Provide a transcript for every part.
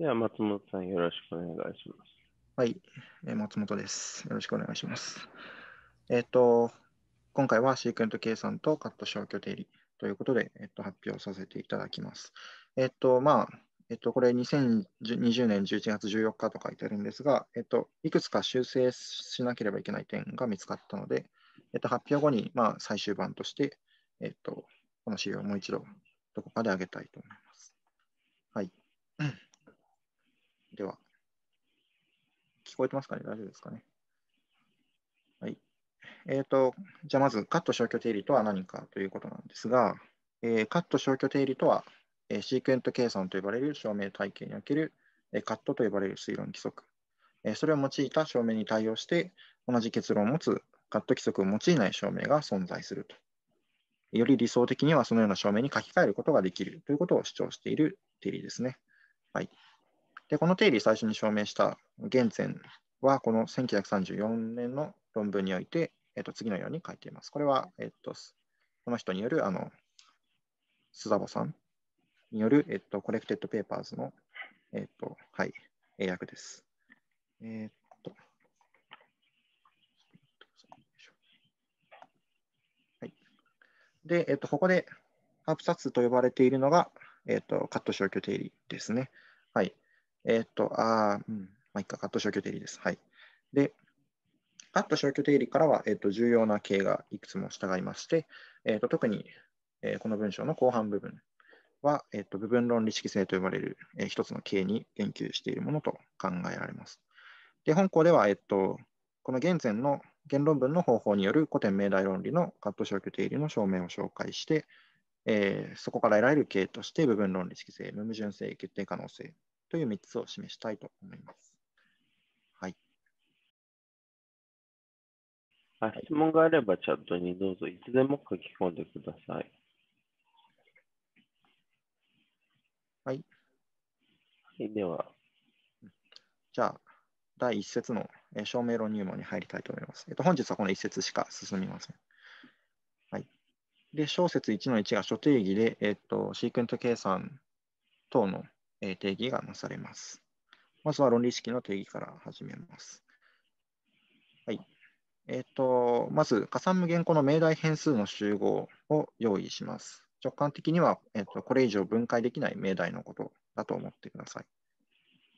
では、松本さん、よろしくお願いします。はい、えー、松本です。よろしくお願いします。えっ、ー、と、今回はシークエント計算とカット消去定理ということで、えーと、発表させていただきます。えっ、ー、と、まあ、えっ、ー、と、これ2020年11月14日と書いてあるんですが、えっと、いくつか修正しなければいけない点が見つかったので、えっと、発表後に、まあ、最終版として、えっと、この資料をもう一度どこかで上げたいと思います。はい。こえてますかね大丈夫ですかねはい。えっ、ー、と、じゃあまず、カット消去定理とは何かということなんですが、えー、カット消去定理とは、えー、シークエント計算と呼ばれる証明体系における、えー、カットと呼ばれる推論規則。えー、それを用いた証明に対応して、同じ結論を持つカット規則を用いない証明が存在すると。より理想的にはそのような証明に書き換えることができるということを主張している定理ですね。はい。で、この定理最初に証明した原点は、この1934年の論文において、えっと、次のように書いています。これは、えっと、この人による、あの、須田さんによる、えっと、コレクテッドペーパーズの、えっと、はい、英訳です。えっと、はい。で、えっと、ここで、ハープサツと呼ばれているのが、えっと、カット消去定理ですね。はい。えっ、ー、と、あうん、まあ、いいか、カット消去定理です。はい。で、カット消去定理からは、えっ、ー、と、重要な形がいくつも従いまして、えっと、特に、えこの文章の後半部分は、えっと、部分論理式性と呼ばれる、えー、一つの形に言及しているものと考えられます。で、本校では、えっと、この現在の言論文の方法による古典命題論理のカット消去定理の証明を紹介して、えー、そこから得られる形として部分論理式性、無矛盾性、決定可能性という3つを示したいと思います。はい。質問があればチャットにどうぞいつでも書き込んでください。はい。はい、では。じゃあ、第1節の証明論入門に入りたいと思います。えっと、本日はこの1節しか進みません。はい、で、小説1の1が諸定義で、えっと、シークエント計算等のえ定義がなされます。まずは論理式の定義から始めます。はい。えっ、ー、と、まず、加算無限項の命題変数の集合を用意します。直感的には、えっ、ー、と、これ以上分解できない命題のことだと思ってください。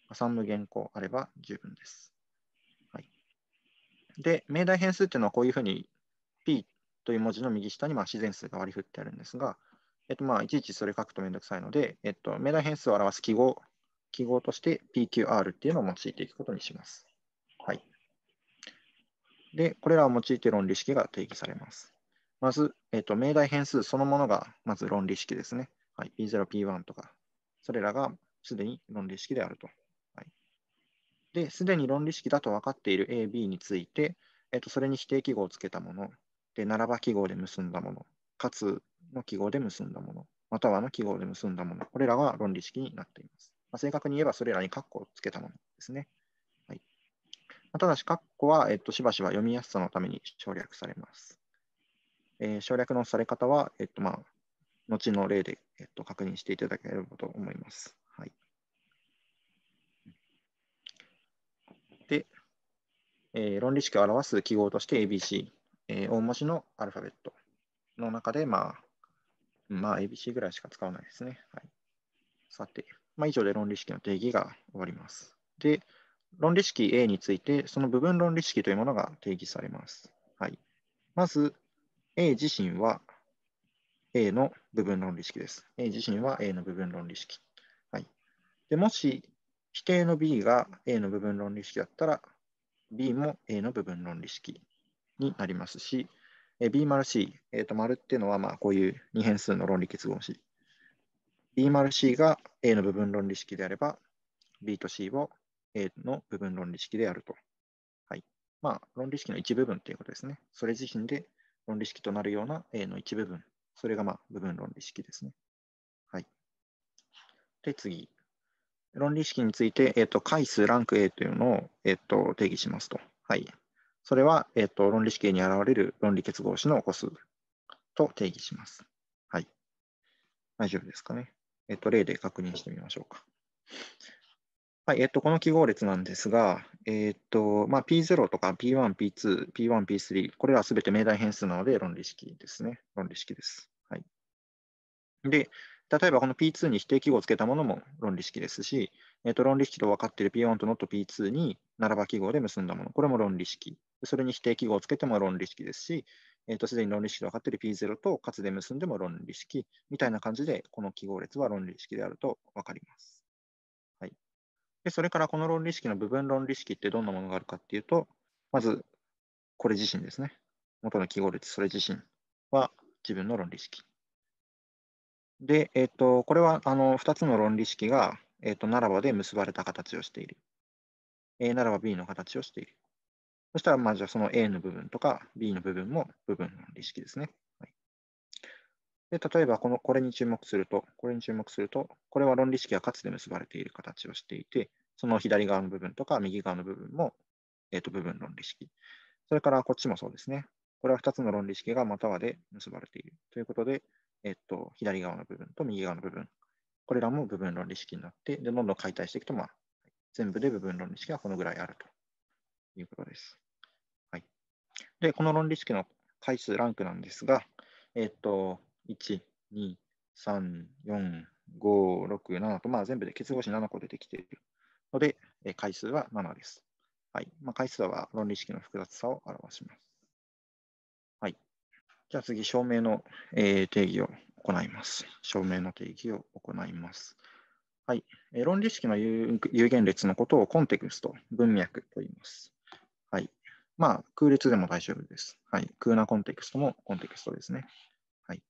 加算無限項あれば十分です。はい。で、命題変数っていうのはこういうふうに P という文字の右下にまあ自然数が割り振ってあるんですが、えっと、まあ、いちいちそれ書くとめんどくさいので、えっと、命題変数を表す記号、記号として PQR っていうのを用いていくことにします。はい。で、これらを用いて論理式が定義されます。まず、えっと、命題変数そのものが、まず論理式ですね。はい、P0、P1 とか、それらがすでに論理式であると。はい、で、すでに論理式だと分かっている A、B について、えっと、それに否定記号をつけたもの、で、ならば記号で結んだもの、かつ、の記号で結んだもの、またはの記号で結んだもの、これらは論理式になっています。まあ、正確に言えばそれらに括弧をつけたものですね。はいただし、括弧は、えっと、しばしば読みやすさのために省略されます。えー、省略のされ方は、えっとまあ、後の例で、えっと、確認していただければと思います。はい、で、えー、論理式を表す記号として ABC、えー、大文字のアルファベットの中で、まあ、まあ、ABC ぐらいしか使わないですね。はい、さて、まあ、以上で論理式の定義が終わります。で、論理式 A について、その部分論理式というものが定義されます。はい、まず、A 自身は A の部分論理式です。A 自身は A の部分論理式。はい、でもし、否定の B が A の部分論理式だったら、B も A の部分論理式になりますし、えー、B 丸 C、えーと、丸っていうのはまあこういう二変数の論理結合の B 丸 C が A の部分論理式であれば、B と C を A の部分論理式であると。はい。まあ、論理式の一部分ということですね。それ自身で論理式となるような A の一部分。それがまあ部分論理式ですね。はい。で、次。論理式について、えっ、ー、と、回数ランク A というのを、えっ、ー、と、定義しますと。はい。それは、えっと、論理式に現れる論理結合子の個数と定義します。はい。大丈夫ですかね。えっと、例で確認してみましょうか。はい、えっと、この記号列なんですが、えっと、まあ、P0 とか P1、P2、P1、P3、これらすべて命題変数なので論理式ですね。論理式です。はい。で、例えばこの P2 に否定記号をつけたものも論理式ですし、えー、と論理式と分かっている P1 と not P2 に並ば記号で結んだもの、これも論理式。それに否定記号をつけても論理式ですし、えー、とすでに論理式と分かっている P0 とつで結んでも論理式みたいな感じで、この記号列は論理式であると分かります。はい、でそれからこの論理式の部分論理式ってどんなものがあるかっていうと、まずこれ自身ですね。元の記号列、それ自身は自分の論理式。で、えっと、これはあの2つの論理式が、えっと、ならばで結ばれた形をしている。A ならば B の形をしている。そしたら、まあ、じゃあその A の部分とか B の部分も部分論理式ですね。はい、で例えばこの、これに注目すると、これに注目すると、これは論理式がかつて結ばれている形をしていて、その左側の部分とか右側の部分も、えっと、部分論理式。それからこっちもそうですね。これは2つの論理式がまたはで結ばれている。ということで、えっと、左側の部分と右側の部分、これらも部分論理式になって、でどんどん解体していくと、まあ、全部で部分論理式がこのぐらいあるということです。はい、で、この論理式の回数、ランクなんですが、えっと、1、2、3、4、5、6、7と、まあ、全部で結合子7個出てきているので、え回数は7です。はいまあ、回数は論理式の複雑さを表します。はい。じゃあ次、証明の、えー、定義を行います。証明の定義を行います。はい。えー、論理式の有限列のことをコンテクスト、文脈と言います。はい。まあ、空列でも大丈夫です。はい。空なコンテクストもコンテクストですね。はい。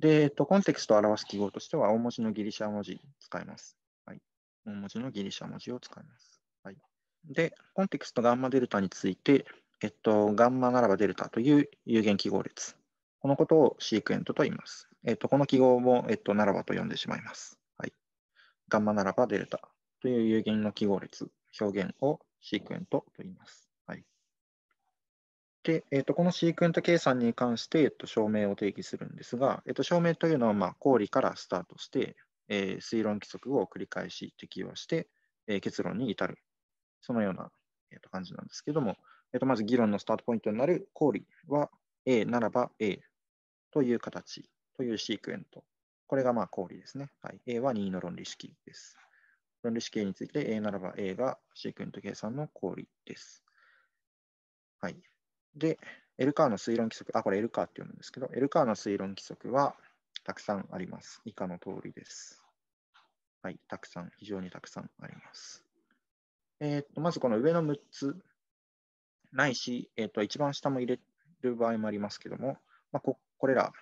で、えっと、コンテクストを表す記号としては、大文字のギリシャ文字使います。はい。大文字のギリシャ文字を使います。はい。で、コンテクストガンマデルタについて、えっと、ガンマならばデルタという有限記号列。このことをシークエントと言います。えっと、この記号も、えっと、ならばと呼んでしまいます。はい。ガンマならばデルタという有限の記号列、表現をシークエントと言います。はい。で、えっと、このシークエント計算に関して、えっと、証明を定義するんですが、えっと、証明というのは、まあ、公理からスタートして、えー、推論規則を繰り返し適用して、えー、結論に至る。そのような、えー、と感じなんですけども、えっと、まず議論のスタートポイントになる公理は A ならば A という形というシークエント。これがまあコですね。はい、A は任意の論理式です。論理式 A について A ならば A がシークエント計算の公理です。はい。で、L カーの推論規則、あ、これ L カーって読むんですけど、L カーの推論規則はたくさんあります。以下の通りです。はい、たくさん、非常にたくさんあります。えー、っと、まずこの上の6つないし、えー、と一番下も入れる場合もありますけども、まあ、ここれら、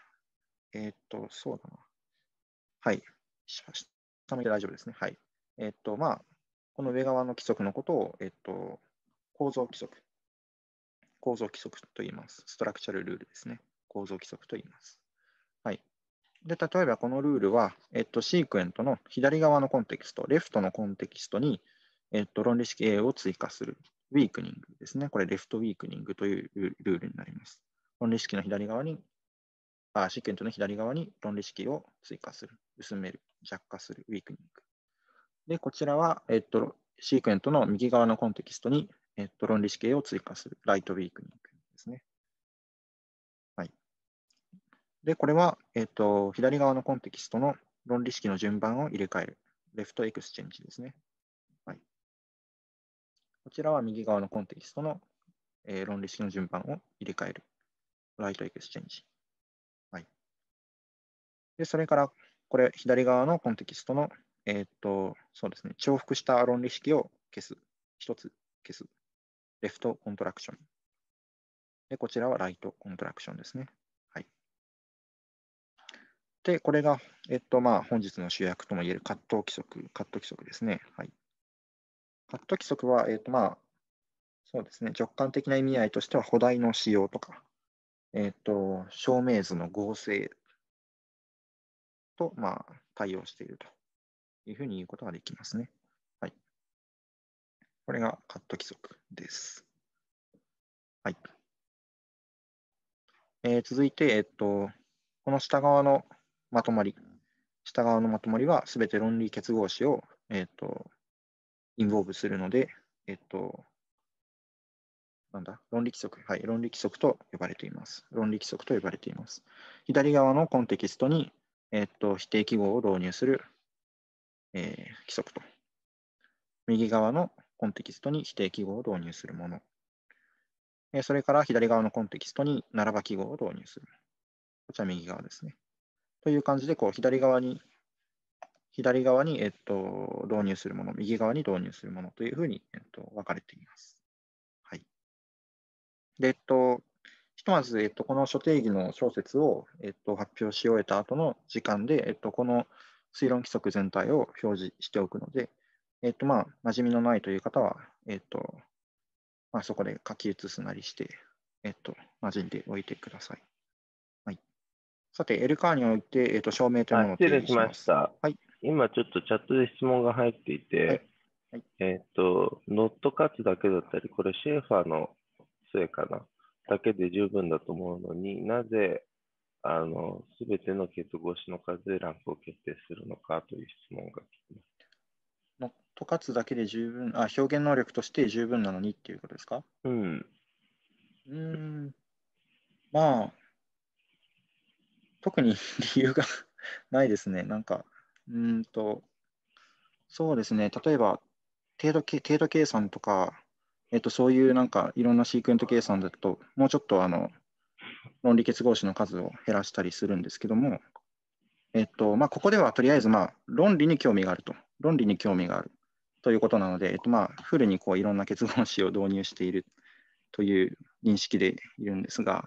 えっ、ー、と、そうだな。はい。下も入れ大丈夫ですね。はい。えっ、ー、と、まあ、この上側の規則のことを、えっ、ー、と、構造規則。構造規則と言います。ストラクチャルルールですね。構造規則と言います。はい。で、例えばこのルールは、えっと、シークエントの左側のコンテキスト、レフトのコンテキストに、えっと、論理式 A を追加するウィークニングですね。これ、レフトウィークニングというルールになります。論理式の左側に、あシーケントの左側に論理式を追加する、薄める、弱化する、ウィークニング。で、こちらは、えっと、シークエントの右側のコンテキストに、えっと、論理式を追加する、ライトウィークニングですね。はい。で、これは、えっと、左側のコンテキストの論理式の順番を入れ替える、レフトエクスチェンジですね。こちらは右側のコンテキストの、えー、論理式の順番を入れ替える。ライトエクスチェンジ。はい。で、それから、これ、左側のコンテキストの、えー、っと、そうですね、重複した論理式を消す。一つ消す。レフトコントラクション。で、こちらはライトコントラクションですね。はい。で、これが、えっと、まあ、本日の主役ともいえるカット規則、カット規則ですね。はい。ット規則は、えっ、ー、と、まあ、そうですね、直感的な意味合いとしては、補題の使用とか、えっ、ー、と、証明図の合成と、まあ、対応しているというふうに言うことができますね。はい。これがカット規則です。はい。えー、続いて、えっ、ー、と、この下側のまとまり、下側のまとまりはすべて論理結合詞を、えっ、ー、と、インボーブするので、えっと、なんだ、論理規則、はい、論理規則と呼ばれています。論理規則と呼ばれています。左側のコンテキストに、えっと、否定記号を導入する、えー、規則と、右側のコンテキストに否定記号を導入するもの、えー、それから左側のコンテキストに並ば記号を導入する。こちら右側ですね。という感じで、こう左側に左側に、えっと、導入するもの、右側に導入するものというふうに、えっと、分かれています。はい。で、えっと、ひとまず、えっと、この所定義の小説を、えっと、発表し終えた後の時間で、えっと、この推論規則全体を表示しておくので、えっと、まあ、馴染みのないという方は、えっと、まあ、そこで書き写すなりして、えっと、馴染んでおいてください。はい。さて、エルカーにおいて、えっと、証明というものを失礼しました。はい。今ちょっとチャットで質問が入っていて、はいはい、えっ、ー、と、ノットカツだけだったり、これシェーファーのせいかな、だけで十分だと思うのになぜ、あの、すべての結合越しの数でランクを決定するのかという質問が来ます。ノットカツだけで十分、あ、表現能力として十分なのにっていうことですかうん。うん。まあ、特に理由が ないですね。なんか、うんと、そうですね、例えば程度程度計算とか、えっと、そういうなんかいろんなシークエント計算だと、もうちょっとあの論理結合子の数を減らしたりするんですけども、えっとまあ、ここではとりあえず、まあ、論理に興味があると、論理に興味があるということなので、えっとまあ、フルにこういろんな結合子を導入しているという認識でいるんですが、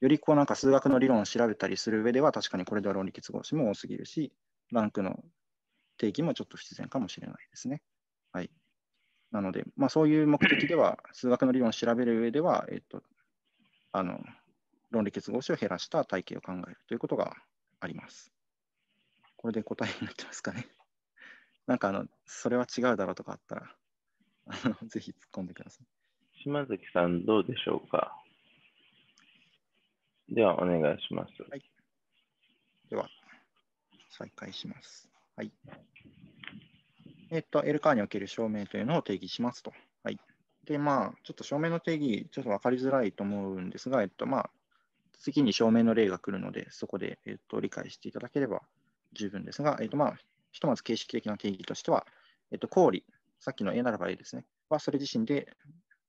よりこうなんか数学の理論を調べたりする上では、確かにこれでは論理結合子も多すぎるし、ランクの定義もちょっと必然かもしれないですね。はい、なので、まあ、そういう目的では、数学の理論を調べる上では、えっと、あの論理結合子を減らした体系を考えるということがあります。これで答えになってますかね。なんかあの、それは違うだろうとかあったら、あの ぜひ突っ込んでください。島崎さん、どうでしょうか。では、お願いします。はい、では。再開します。はい。えっ、ー、と、L カーにおける証明というのを定義しますと。はい。で、まあ、ちょっと証明の定義、ちょっと分かりづらいと思うんですが、えっと、まあ、次に証明の例が来るので、そこで、えっと、理解していただければ十分ですが、えっと、まあ、ひとまず形式的な定義としては、えっと、氷、さっきの A ならば A ですね、はそれ自身で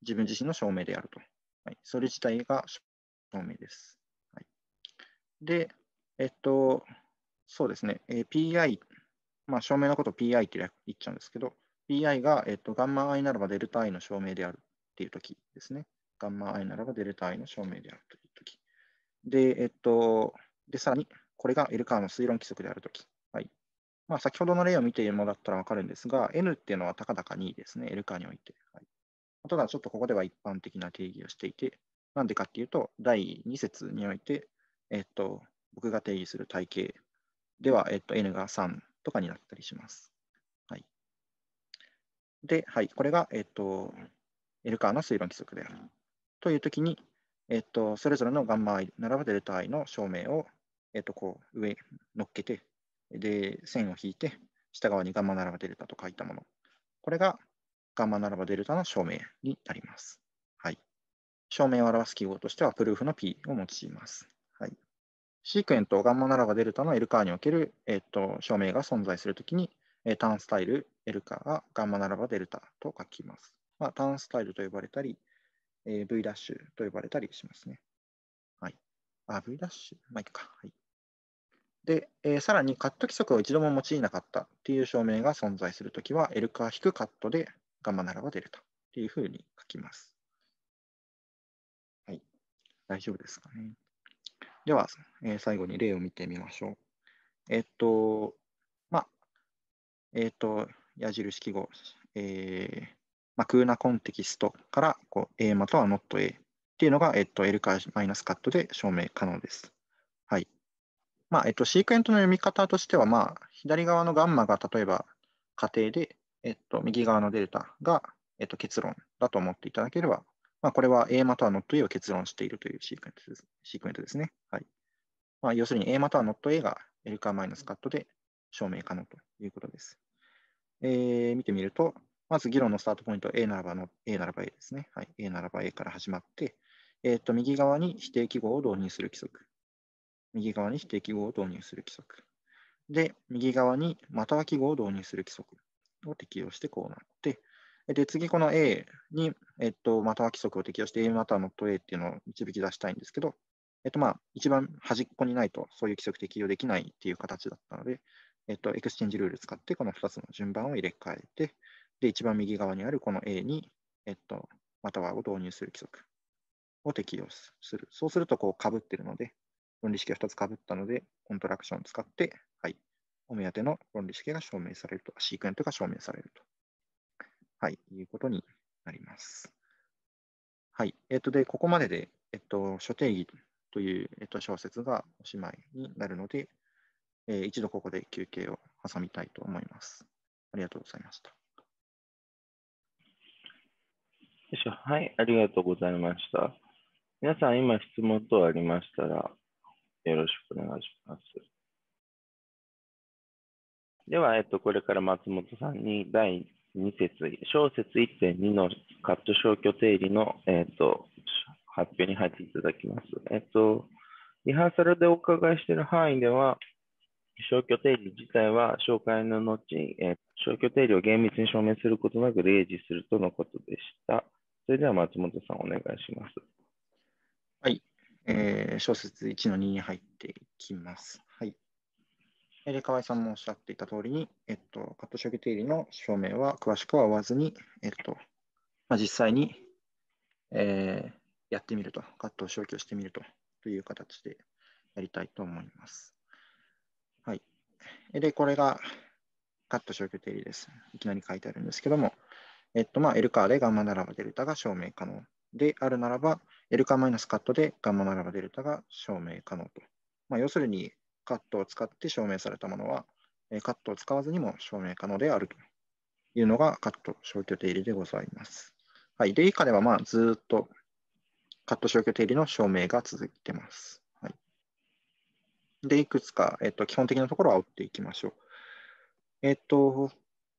自分自身の証明であると。はい、それ自体が証明です。はい、で、えっと、そうですね、えー、PI、まあ、証明のことを PI って言っちゃうんですけど、PI が、えっと、ガンマ i ならばデルタ i の証明であるっていうときですね。ガンマ i ならばデルタ i の証明であるというとき。で、えっ、と、で、さらに、これが L カーの推論規則であるとき。はい。まあ、先ほどの例を見てもらったらわかるんですが、N っていうのは高々にですね、L カーにおいて。はい、ただ、ちょっとここでは一般的な定義をしていて、なんでかっていうと、第2節において、えっ、と、僕が定義する体系では、えっと、n が3とかになったりします。はい、で、はい、これが、えっと、L カーの推論規則である。というときに、えっと、それぞれのガンマ i ならばデルタ i の証明を、えっと、こう上乗っけて、で、線を引いて、下側にガンマならばデルタと書いたもの。これがガンマならばデルタの証明になります。はい。証明を表す記号としては、プルーフの P を用います。シークエント、ガンマならばデルタの L カーにおける、えっと証明が存在するときに、えー、ターンスタイル L カーがガンマならばデルタと書きます。まあ、ターンスタイルと呼ばれたり、えー、V ダッシュと呼ばれたりしますね。はい。あ、V ダッシュ、まあ、いいか。はい。で、えー、さらにカット規則を一度も用いなかったっていう証明が存在するときは、L カー引くカットでガンマならばデルタっていうふうに書きます。はい。大丈夫ですかね。では、えー、最後に例を見てみましょう。えっと、まあ、えっと、矢印記号、えーまあ、空なコンテキストからこう A または not A っていうのが、えっと、L からマイナスカットで証明可能です。はい。まあ、えっと、シークエントの読み方としては、まあ、左側のガンマが例えば仮定で、えっと、右側のデルタが、えっと、結論だと思っていただければまあ、これは A または NotA を結論しているというシークエントですシークエントですね。はいまあ、要するに A または NotA が L かマイナスカットで証明可能ということです。えー、見てみると、まず議論のスタートポイント A ならばの A ならば A ですね。はい、A ならば A から始まって、えー、と右側に否定記号を導入する規則。右側に否定記号を導入する規則。で、右側にまたは記号を導入する規則を適用してこうなって、で、次この A に、えっと、または規則を適用して A またはノット A っていうのを導き出したいんですけど、えっとまあ、一番端っこにないとそういう規則適用できないっていう形だったので、えっと、エクスチェンジルール使ってこの2つの順番を入れ替えて、で、一番右側にあるこの A に、えっと、またはを導入する規則を適用する。そうすると、こう、被ってるので、論理式が2つ被ったので、コントラクションを使って、はい、お目当ての論理式が証明されると、シークエントが証明されると。はい、いうことになります。はい。えっ、と、で、ここまでで、えっ、と、諸定義という、えっ、と、小説がおしまいになるので、えー、一度ここで休憩を挟みたいと思います。ありがとうございました。よいしょ。はい、ありがとうございました。皆さん、今質問等ありましたら、よろしくお願いします。では、えっと、これから松本さんに第2節小説1.2のカット消去定理の、えーと、発表に入っていただきます。えっ、ー、と、リハーサルでお伺いしている範囲では、消去定理自体は紹介の後、えー、消去定理を厳密に証明することなく例示するとのことでした。それでは松本さん、お願いします。はい、えー、小説1の2に入っていきます。で、河合さんもおっしゃっていた通りに、えっと、カット消去定理の証明は詳しくは追わずに、えっと、まあ、実際に、えー、やってみると、カットを消去してみるとという形でやりたいと思います。はい。で、これがカット消去定理です。いきなり書いてあるんですけども、えっと、まあ、L カーでガンマならばデルタが証明可能であるならば、L カーマイナスカットでガンマならばデルタが証明可能と。まあ、要するに、カットを使って証明されたものは、カットを使わずにも証明可能であるというのがカット消去定理でございます。はい、で以下ではまあずっとカット消去定理の証明が続いてます。はい、で、いくつか、えっと、基本的なところは追っていきましょう。えっと、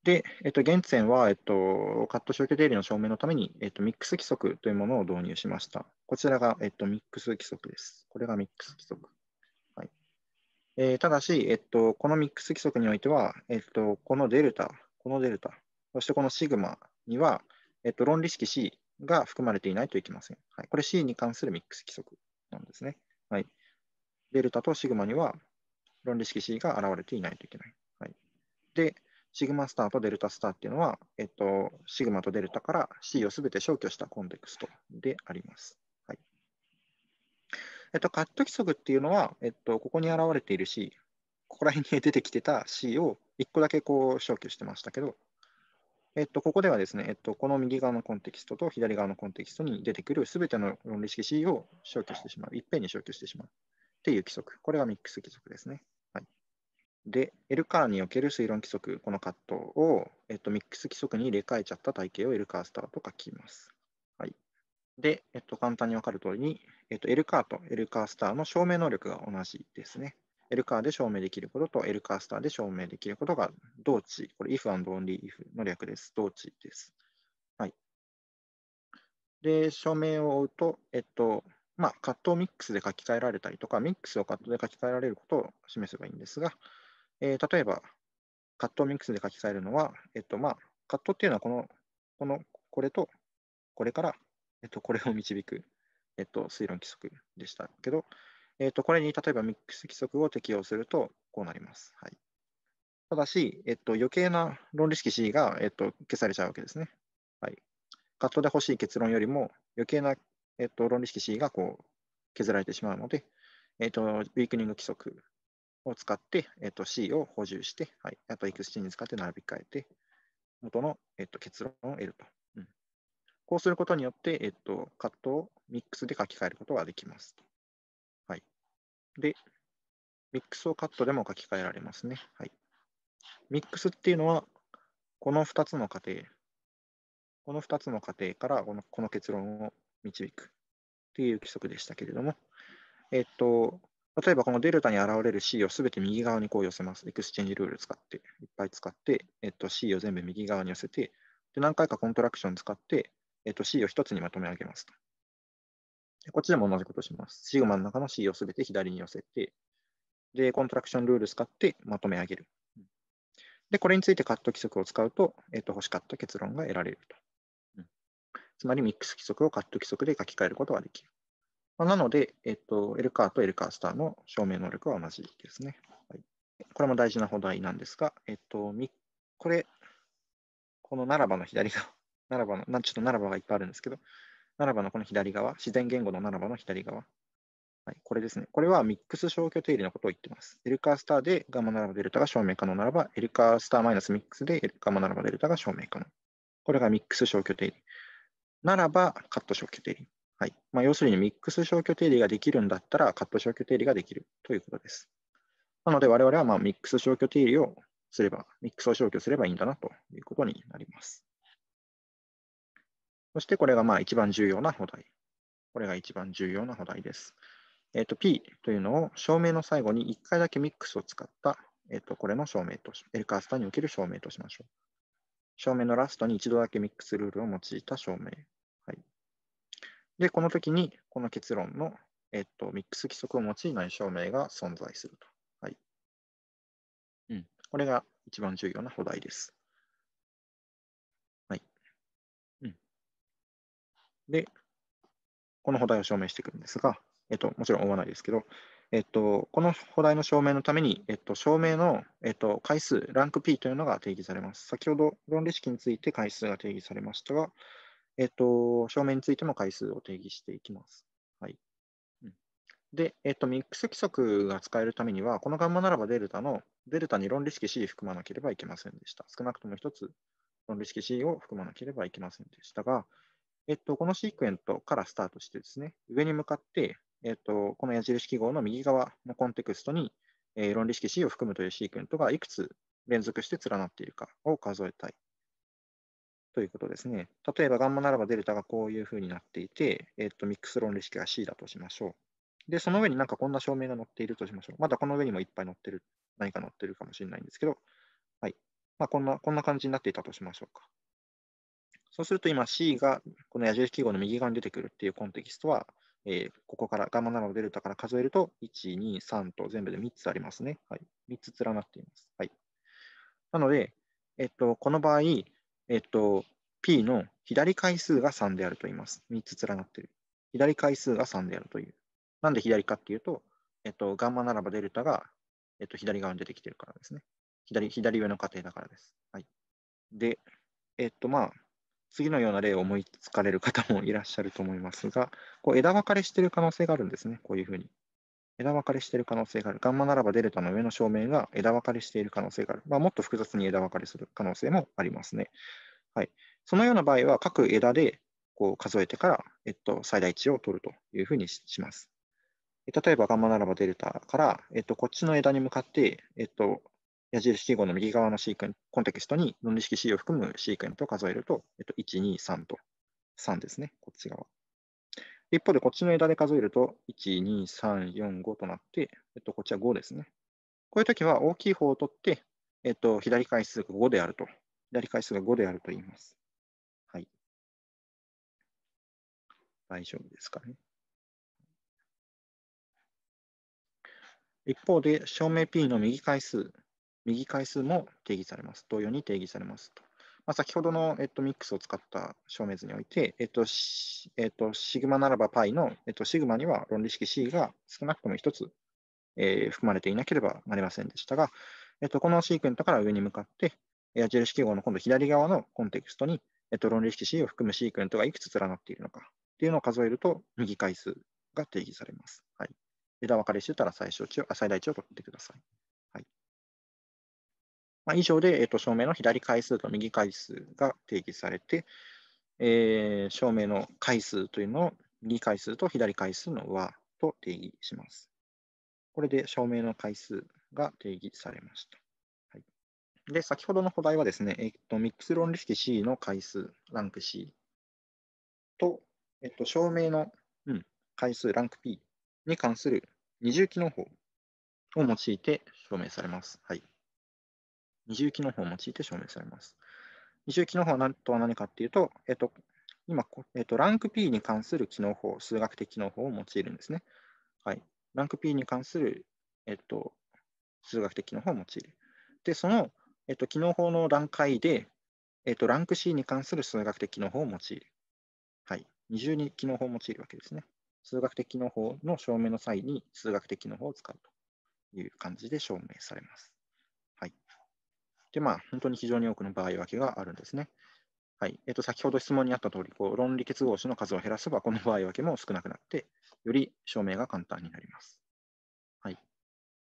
で、えっと、現点は、えっと、カット消去定理の証明のために、えっと、ミックス規則というものを導入しました。こちらが、えっと、ミックス規則です。これがミックス規則。えー、ただし、えっと、このミックス規則においては、えっと、このデルタ、このデルタ、そしてこのシグマには、えっと、論理式 C が含まれていないといけません。はい、これ C に関するミックス規則なんですね。はい、デルタとシグマには論理式 C が現れていないといけない。はい、で、シグマスターとデルタスターっていうのは、えっと、シグマとデルタから C をすべて消去したコンテクストであります。えっと、カット規則っていうのは、えっと、ここに現れている C、ここら辺に出てきてた C を1個だけこう消去してましたけど、えっと、ここではですね、えっと、この右側のコンテキストと左側のコンテキストに出てくるすべての論理式 C を消去してしまう、いっぺんに消去してしまうっていう規則、これがミックス規則ですね。はい、で、L カーにおける推論規則、このカットを、えっと、ミックス規則に入れ替えちゃった体系を L カースターと書きます。で、えっと、簡単に分かる通りに、えっと、L カーと L カースターの証明能力が同じですね。L カーで証明できることと L カースターで証明できることが同値。これ if and only if の略です。同値です。はい。で、証明を追うと、えっと、まあ、カットをミックスで書き換えられたりとか、ミックスをカットで書き換えられることを示せばいいんですが、えー、例えば、カットをミックスで書き換えるのは、えっと、まあ、カットっていうのはこの、この、これと、これからえっと、これを導く、えっと、推論規則でしたけど、えっと、これに例えばミックス規則を適用すると、こうなります。はい、ただし、えっと、余計な論理式 C が、えっと、消されちゃうわけですね。はい、カットで欲しい結論よりも余計な、えっと、論理式 C がこう削られてしまうので、えっと、ウィークニング規則を使って、えっと、C を補充して、はい、あと x ンに使って並び替えて、元の、えっと、結論を得るとこうすることによって、えっと、カットをミックスで書き換えることができます。はい。で、ミックスをカットでも書き換えられますね。はい。ミックスっていうのは、この2つの過程、この2つの過程からこのこの結論を導くっていう規則でしたけれども、えっと、例えばこのデルタに現れる C をすべて右側にこう寄せます。エクスチェンジルール使って、いっぱい使って、えっと、C を全部右側に寄せて、で何回かコントラクション使って、えっと、C を1つにまとめ上げますと。こっちでも同じことします。シグマの中の C をすべて左に寄せて、で、コントラクションルール使ってまとめ上げる。で、これについてカット規則を使うと、えっと、欲しかった結論が得られると。つまりミックス規則をカット規則で書き換えることができる。まあ、なので、えっと、エルカーとエルカースターの証明能力は同じですね。はい、これも大事な補題なんですが、えっと、これ、このならばの左側ならばの、ちょっとならばがいっぱいあるんですけど、ならばのこの左側、自然言語のならばの左側。はい、これですね。これはミックス消去定理のことを言ってます。エルカースターでガマならばデルタが証明可能ならば、エルカースターマイナスミックスでガマならばデルタが証明可能。これがミックス消去定理。ならば、カット消去定理。はいまあ、要するにミックス消去定理ができるんだったら、カット消去定理ができるということです。なので、我々はまミックス消去定理をすれば、ミックスを消去すればいいんだなということになります。そしてこれがまあ一番重要な補題。これが一番重要な補題です。えっ、ー、と、P というのを証明の最後に1回だけミックスを使った、えっ、ー、と、これの証明とし、エルカースターにおける証明としましょう。証明のラストに一度だけミックスルールを用いた証明。はい。で、この時に、この結論の、えっ、ー、と、ミックス規則を用いない証明が存在すると。はい。うん。これが一番重要な補題です。で、この補題を証明していくんですが、えっと、もちろん追わないですけど、えっと、この補題の証明のために、えっと、証明の、えっと、回数、ランク P というのが定義されます。先ほど論理式について回数が定義されましたが、えっと、証明についても回数を定義していきます。はい。で、えっと、ミックス規則が使えるためには、このガンマならばデルタの、デルタに論理式 C 含まなければいけませんでした。少なくとも1つ論理式 C を含まなければいけませんでしたが、えっと、このシークエントからスタートしてですね、上に向かって、えっと、この矢印記号の右側のコンテクストに、えー、論理式 C を含むというシークエントがいくつ連続して連なっているかを数えたいということですね。例えば、ガンマならばデルタがこういうふうになっていて、えっと、ミックス論理式が C だとしましょう。で、その上になんかこんな証明が載っているとしましょう。まだこの上にもいっぱい載ってる、何か載ってるかもしれないんですけど、はい。まあ、こんな、こんな感じになっていたとしましょうか。そうすると今 C がこの矢印記号の右側に出てくるっていうコンテキストは、えー、ここからガマナのデルタから数えると、1、2、3と全部で3つありますね。はい、3つ連なっています。はい、なので、えっと、この場合、えっと、P の左回数が3であると言います。3つ連なっている。左回数が3であるという。なんで左かっていうと、えっと、ガンマならばデルタが、えっと、左側に出てきてるからですね。左、左上の過程だからです。はい。で、えっと、まあ、次のような例を思いつかれる方もいらっしゃると思いますが、こう枝分かれしている可能性があるんですね、こういうふうに。枝分かれしている可能性がある。ガンマならばデルタの上の照明が枝分かれしている可能性がある。まあ、もっと複雑に枝分かれする可能性もありますね。はい、そのような場合は、各枝でこう数えてから、えっと、最大値を取るというふうにします。例えば、ガンマならばデルタから、えっと、こっちの枝に向かって、えっと、矢印記号の右側のシークエンコンテキストに論理式 C を含むシークエントを数えると、えっと、1、2、3と3ですね、こっち側。一方で、こっちの枝で数えると、1、2、3、4、5となって、えっと、こっちは5ですね。こういう時は大きい方を取って、えっと、左回数が5であると、左回数が5であると言います。はい。大丈夫ですかね。一方で、証明 P の右回数、右回数も定義されます。同様に定義されますと。まあ、先ほどの、えっと、ミックスを使った証明図において、えっとえっと、シグマならば π の、えっと、シグマには論理式 C が少なくとも1つ、えー、含まれていなければなりませんでしたが、えっと、このシークエントから上に向かって、矢印記号の今度左側のコンテクストに、えっと、論理式 C を含むシークエントがいくつ連なっているのかっていうのを数えると、右回数が定義されます。はい、枝分かれしてたら最小値を、最大値を取ってください。まあ、以上で、えー、と証明の左回数と右回数が定義されて、えー、証明の回数というのを右回数と左回数の和と定義します。これで証明の回数が定義されました。はい、で、先ほどの補題はですね、えと、ミックス論理式 C の回数、ランク C と、えと、証明の、うん、回数、ランク P に関する二重機能法を用いて証明されます。はい二重機能法を用いて証明されます。二重機能法とは何かっていうと、えっと、今、えっと、ランク P に関する機能法、数学的機能法を用いるんですね。はい。ランク P に関する、えっと、数学的機能法を用いる。で、その、えっと、機能法の段階で、えっと、ランク C に関する数学的機能法を用いる。はい。二重に機能法を用いるわけですね。数学的機能法の証明の際に数学的機能法を使うという感じで証明されます。で、まあ、本当に非常に多くの場合分けがあるんですね。はいえー、と先ほど質問にあった通り、こう論理結合子の数を減らせば、この場合分けも少なくなって、より証明が簡単になります。はい。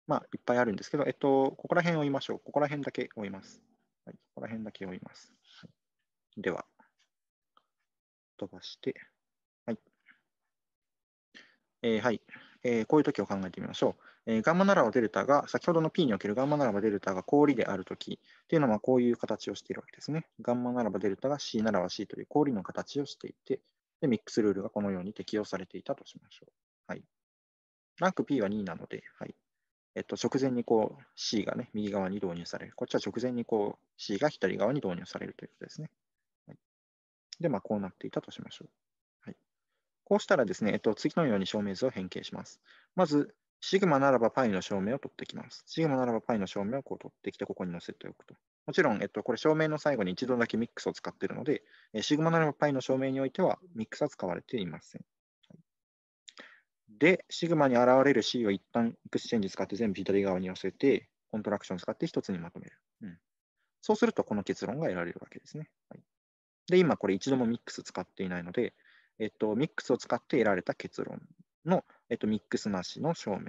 まあ、いっぱいあるんですけど、えっと、ここら辺を追いましょう。ここら辺だけ追います。はい、ここら辺だけ追います。では、飛ばして、はい。えー、はい。えー、こういう時を考えてみましょう。えー、ガンマナラバデルタが、先ほどの P におけるガンマナラバデルタが氷である時っていうのはこういう形をしているわけですね。ガンマナラバデルタが C ならば C という氷の形をしていて、で、ミックスルールがこのように適用されていたとしましょう。はい。ランク P は2なので、はい。えっと、直前にこう C がね、右側に導入される。こっちは直前にこう C が左側に導入されるということですね。はい、で、まあ、こうなっていたとしましょう。こうしたらですね、えっと、次のように証明図を変形します。まず、シグマならば π の証明を取ってきます。シグマならば π の証明をこう取ってきて、ここに載せておくと。もちろん、えっと、これ証明の最後に一度だけミックスを使っているので、えシグマならば π の証明においてはミックスは使われていません。で、シグマに現れる C を一旦エクスチェンジ使って全部左側に寄せて、コントラクション使って一つにまとめる。うん、そうすると、この結論が得られるわけですね。はい、で、今これ一度もミックス使っていないので、えっと、ミックスを使って得られた結論の、えっと、ミックスなしの証明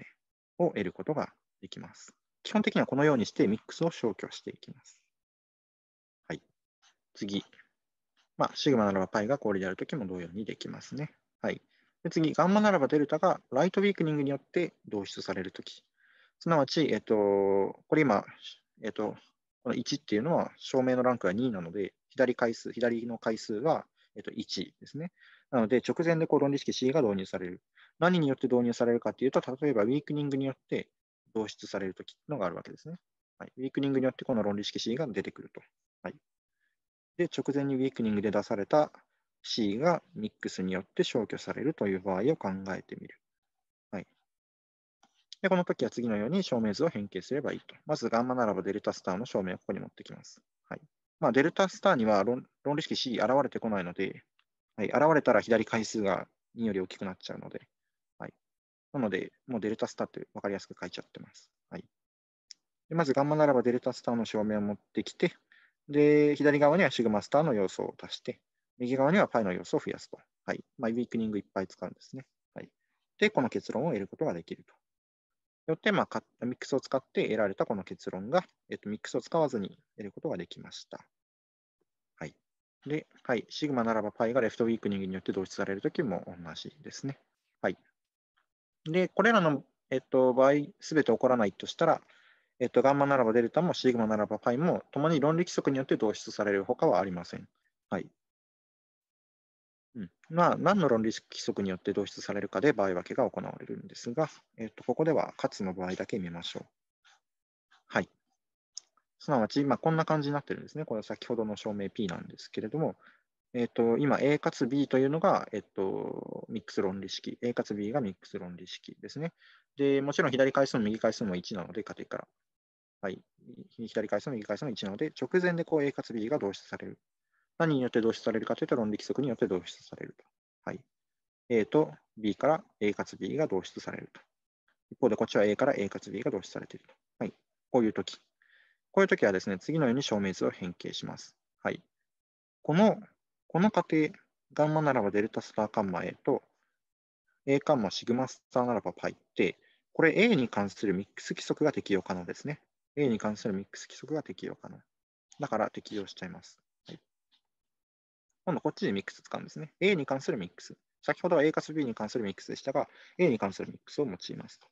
を得ることができます。基本的にはこのようにしてミックスを消去していきます。はい。次。まあ、シグマならば π が氷であるときも同様にできますね。はい。で次、ガンマならばデルタがライトウィークニングによって導出されるとき。すなわち、えっと、これ今、えっと、この1っていうのは証明のランクが2なので、左回数、左の回数は、えっと、1ですね。なので、直前でこう論理式 C が導入される。何によって導入されるかというと、例えばウィークニングによって導出されるときのがあるわけですね。はい、ウィークニングによってこの論理式 C が出てくると。はい、で、直前にウィークニングで出された C がミックスによって消去されるという場合を考えてみる。はい、でこの時は次のように証明図を変形すればいいと。まず、ガンマならばデルタスターの証明をここに持ってきます。はいまあ、デルタスターには論理式 C 現れてこないので、はい、現れたら左回数が2より大きくなっちゃうので、はい、なので、もうデルタスターって分かりやすく書いちゃってます。はい、でまず、ガンマならばデルタスターの証明を持ってきて、で左側にはシグマスターの要素を足して、右側にはパイの要素を増やすと。はいまあ、ウィークニングいっぱい使うんですね。はい、で、この結論を得ることができると。よって、まあ、ミックスを使って得られたこの結論が、えっと、ミックスを使わずに得ることができました。で、はい、シグマならば π がレフトウィークニングによって導出されるときも同じですね。はい。で、これらの、えっと、場合、すべて起こらないとしたら、えっと、ガンマならばデルタもシグマならば π も、ともに論理規則によって導出されるほかはありません。はい。うん、まあ、何の論理規則によって導出されるかで場合分けが行われるんですが、えっと、ここでは価つの場合だけ見ましょう。はい。すなわち、まあ、こんな感じになってるんですね。これは先ほどの証明 P なんですけれども、えっと、今 A かつ B というのが、えっと、ミックス論理式。A かつ B がミックス論理式ですね。で、もちろん左回数も右回数も1なので、家庭から。はい。左回数も右回数も1なので、直前でこう A かつ B が導出される。何によって導出されるかというと、論理規則によって導出されると。はい。A と B から A かつ B が導出されると。一方で、こっちは A から A かつ B が導出されていると。はい。こういうとき。こういう時はですね、次のように証明図を変形します。はい。この、この過程、ガンマならばデルタスターカンマ A と、A カンマシグマスターならばパイって、これ A に関するミックス規則が適用可能ですね。A に関するミックス規則が適用可能。だから適用しちゃいます。はい、今度こっちでミックス使うんですね。A に関するミックス。先ほどは A かす B に関するミックスでしたが、A に関するミックスを用いますと。そ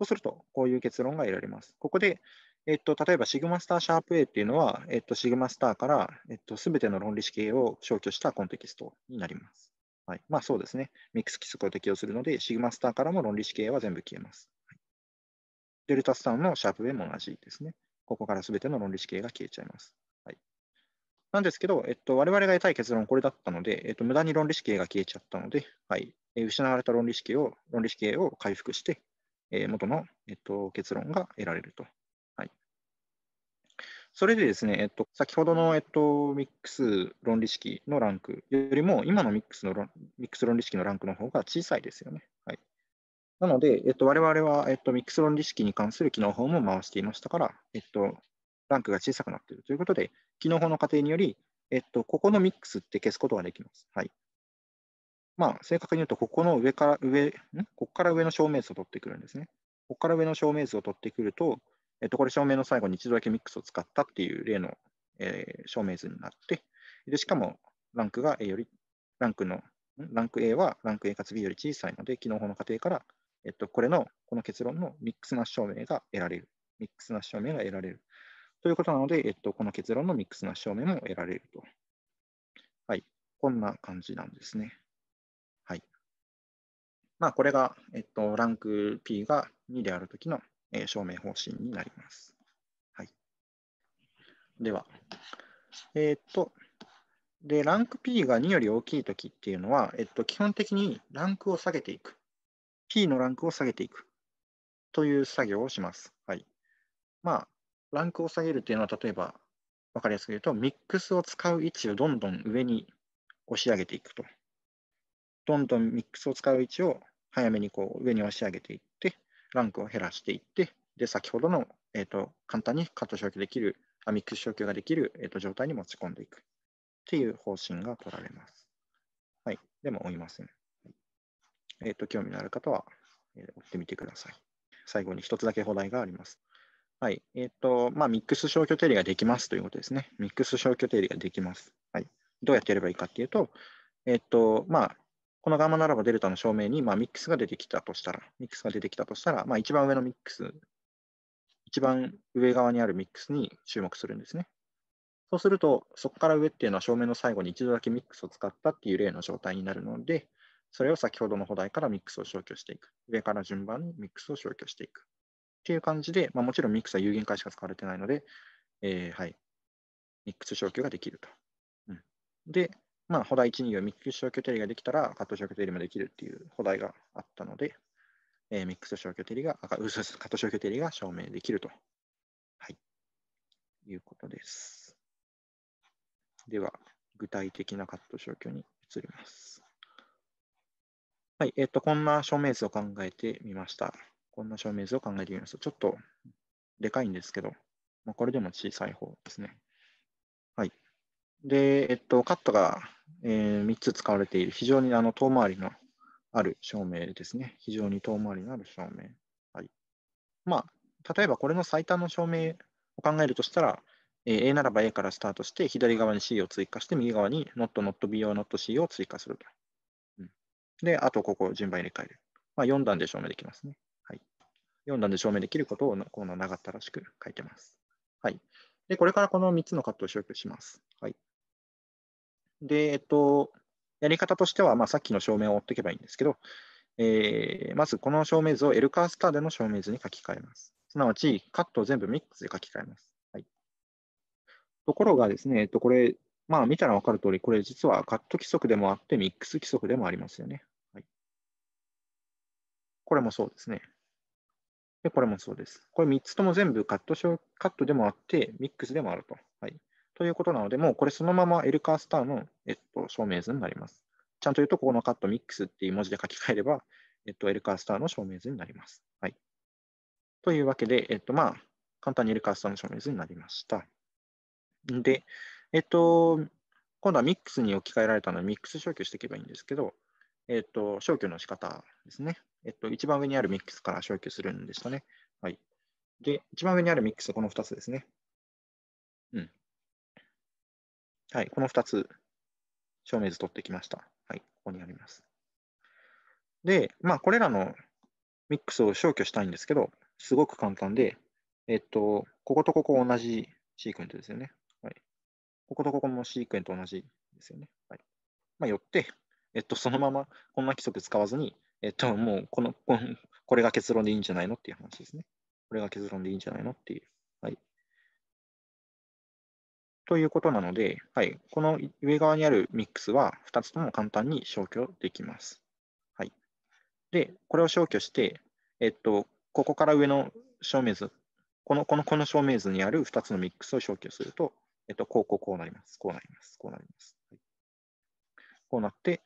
うすると、こういう結論が得られます。ここでえっと、例えば、シグマスターシャープ A っていうのは、えっと、シグマスターから、えっと、すべての論理式を消去したコンテキストになります。はい。まあ、そうですね。ミックス規則を適用するので、シグマスターからも論理式は全部消えます。はい、デルタスタンのシャープ A も同じですね。ここからすべての論理式が消えちゃいます。はい。なんですけど、えっと、我々が得たい結論これだったので、えっと、無駄に論理式が消えちゃったので、はい。え失われた論理式を、論理式を回復して、え元の、えっと、結論が得られるとそれでですね、えっと、先ほどの、えっと、ミックス論理式のランクよりも、今のミックスのミックス論理式のランクの方が小さいですよね。はい、なので、えっと、我々は、えっと、ミックス論理式に関する機能法も回していましたから、えっと、ランクが小さくなっているということで、機能法の過程により、えっと、ここのミックスって消すことができます。はい。まあ、正確に言うと、ここの上から上、んここから上の証明図を取ってくるんですね。ここから上の証明図を取ってくると、えっと、これ、照明の最後に一度だけミックスを使ったっていう例の、えー、照明図になって、でしかも、ランクが、A、より、ランクの、ランク A はランク A かつ B より小さいので、機能法の過程から、えっと、これの、この結論のミックスな証明が得られる。ミックスな証明が得られる。ということなので、えっと、この結論のミックスな証明も得られると。はい。こんな感じなんですね。はい。まあ、これが、えっと、ランク P が2であるときのえー、証明方針になります。はい、では、えー、っと、で、ランク P が2より大きいときっていうのは、えっと、基本的にランクを下げていく。P のランクを下げていくという作業をします。はい。まあ、ランクを下げるっていうのは、例えば、わかりやすく言うと、ミックスを使う位置をどんどん上に押し上げていくと。どんどんミックスを使う位置を早めにこう上に押し上げていっランクを減らしていって、で先ほどの、えーと、簡単にカット消去できる、あミックス消去ができる、えーと、状態に持ち込んでいくっていう方針が取られます。はい、でも追いません。えっ、ー、と、興味のある方は、えー、追ってみてください。最後に一つだけお題があります。はい。えっ、ー、と、まあ、ミックス消去定理ができますということですね。ミックス消去定理ができます。はい。どうやってやればいいかっていうと、えっ、ー、と、まあ、このガンマならばデルタの証明に、まあ、ミックスが出てきたとしたら、ミックスが出てきたとしたら、まあ、一番上のミックス、一番上側にあるミックスに注目するんですね。そうすると、そこから上っていうのは証明の最後に一度だけミックスを使ったっていう例の状態になるので、それを先ほどの補題からミックスを消去していく。上から順番にミックスを消去していく。っていう感じで、まあ、もちろんミックスは有限回しか使われてないので、えー、はい、ミックス消去ができると。うん、で、まあ、補題1、2をミックス消去定理ができたら、カット消去定理もできるっていう補題があったので、えー、ミックス消去定理が、あ嘘です。カット消去定理が証明できると、はい、いうことです。では、具体的なカット消去に移ります。はい、えっ、ー、と、こんな証明図を考えてみました。こんな証明図を考えてみました。ちょっと、でかいんですけど、まあ、これでも小さい方ですね。はい。で、えっ、と、カットがえー、3つ使われている、非常にあの遠回りのある証明ですね。非常に遠回りのある証明。はい。まあ、例えばこれの最短の証明を考えるとしたら、えー、A ならば A からスタートして、左側に C を追加して、右側に not, not, B, o not, C を追加すると。うん、で、あとここ順番入れ替える。まあ、4段で証明できますね。はい。4段で証明できることをこの長ったらしく書いてます。はい。で、これからこの3つのカットを消去します。はい。で、えっと、やり方としては、まあ、さっきの証明を追っていけばいいんですけど、えー、まずこの証明図をエルカースターでの証明図に書き換えます。すなわち、カットを全部ミックスで書き換えます。はい、ところがですね、えっと、これ、まあ、見たら分かるとおり、これ実はカット規則でもあって、ミックス規則でもありますよね。はい、これもそうですね。で、これもそうです。これ3つとも全部カットカットでもあって、ミックスでもあると。はいということなので、もうこれそのままエルカースターの、えっと、証明図になります。ちゃんと言うと、ここのカットミックスっていう文字で書き換えれば、えっと、エルカースターの証明図になります。はい。というわけで、えっと、まあ、簡単にエルカースターの証明図になりました。で、えっと、今度はミックスに置き換えられたので、ミックス消去していけばいいんですけど、えっと、消去の仕方ですね。えっと、一番上にあるミックスから消去するんでしたね。はい。で、一番上にあるミックス、この2つですね。うん。はい、この2つ、証明図取ってきました。はい、ここにあります。で、まあ、これらのミックスを消去したいんですけど、すごく簡単で、えっと、こことここ同じシークエントですよね。はい。こことここもシークエント同じですよね。はい。まあ、よって、えっと、そのままこんな規則使わずに、えっと、もうこの、これが結論でいいんじゃないのっていう話ですね。これが結論でいいんじゃないのっていうということなので、はい、この上側にあるミックスは2つとも簡単に消去できます。はい、で、これを消去して、えっと、ここから上の証明図、このこのこの証明図にある2つのミックスを消去すると、えっと、こうこうこうなります。こうなります。こうなります。はい、こうなって、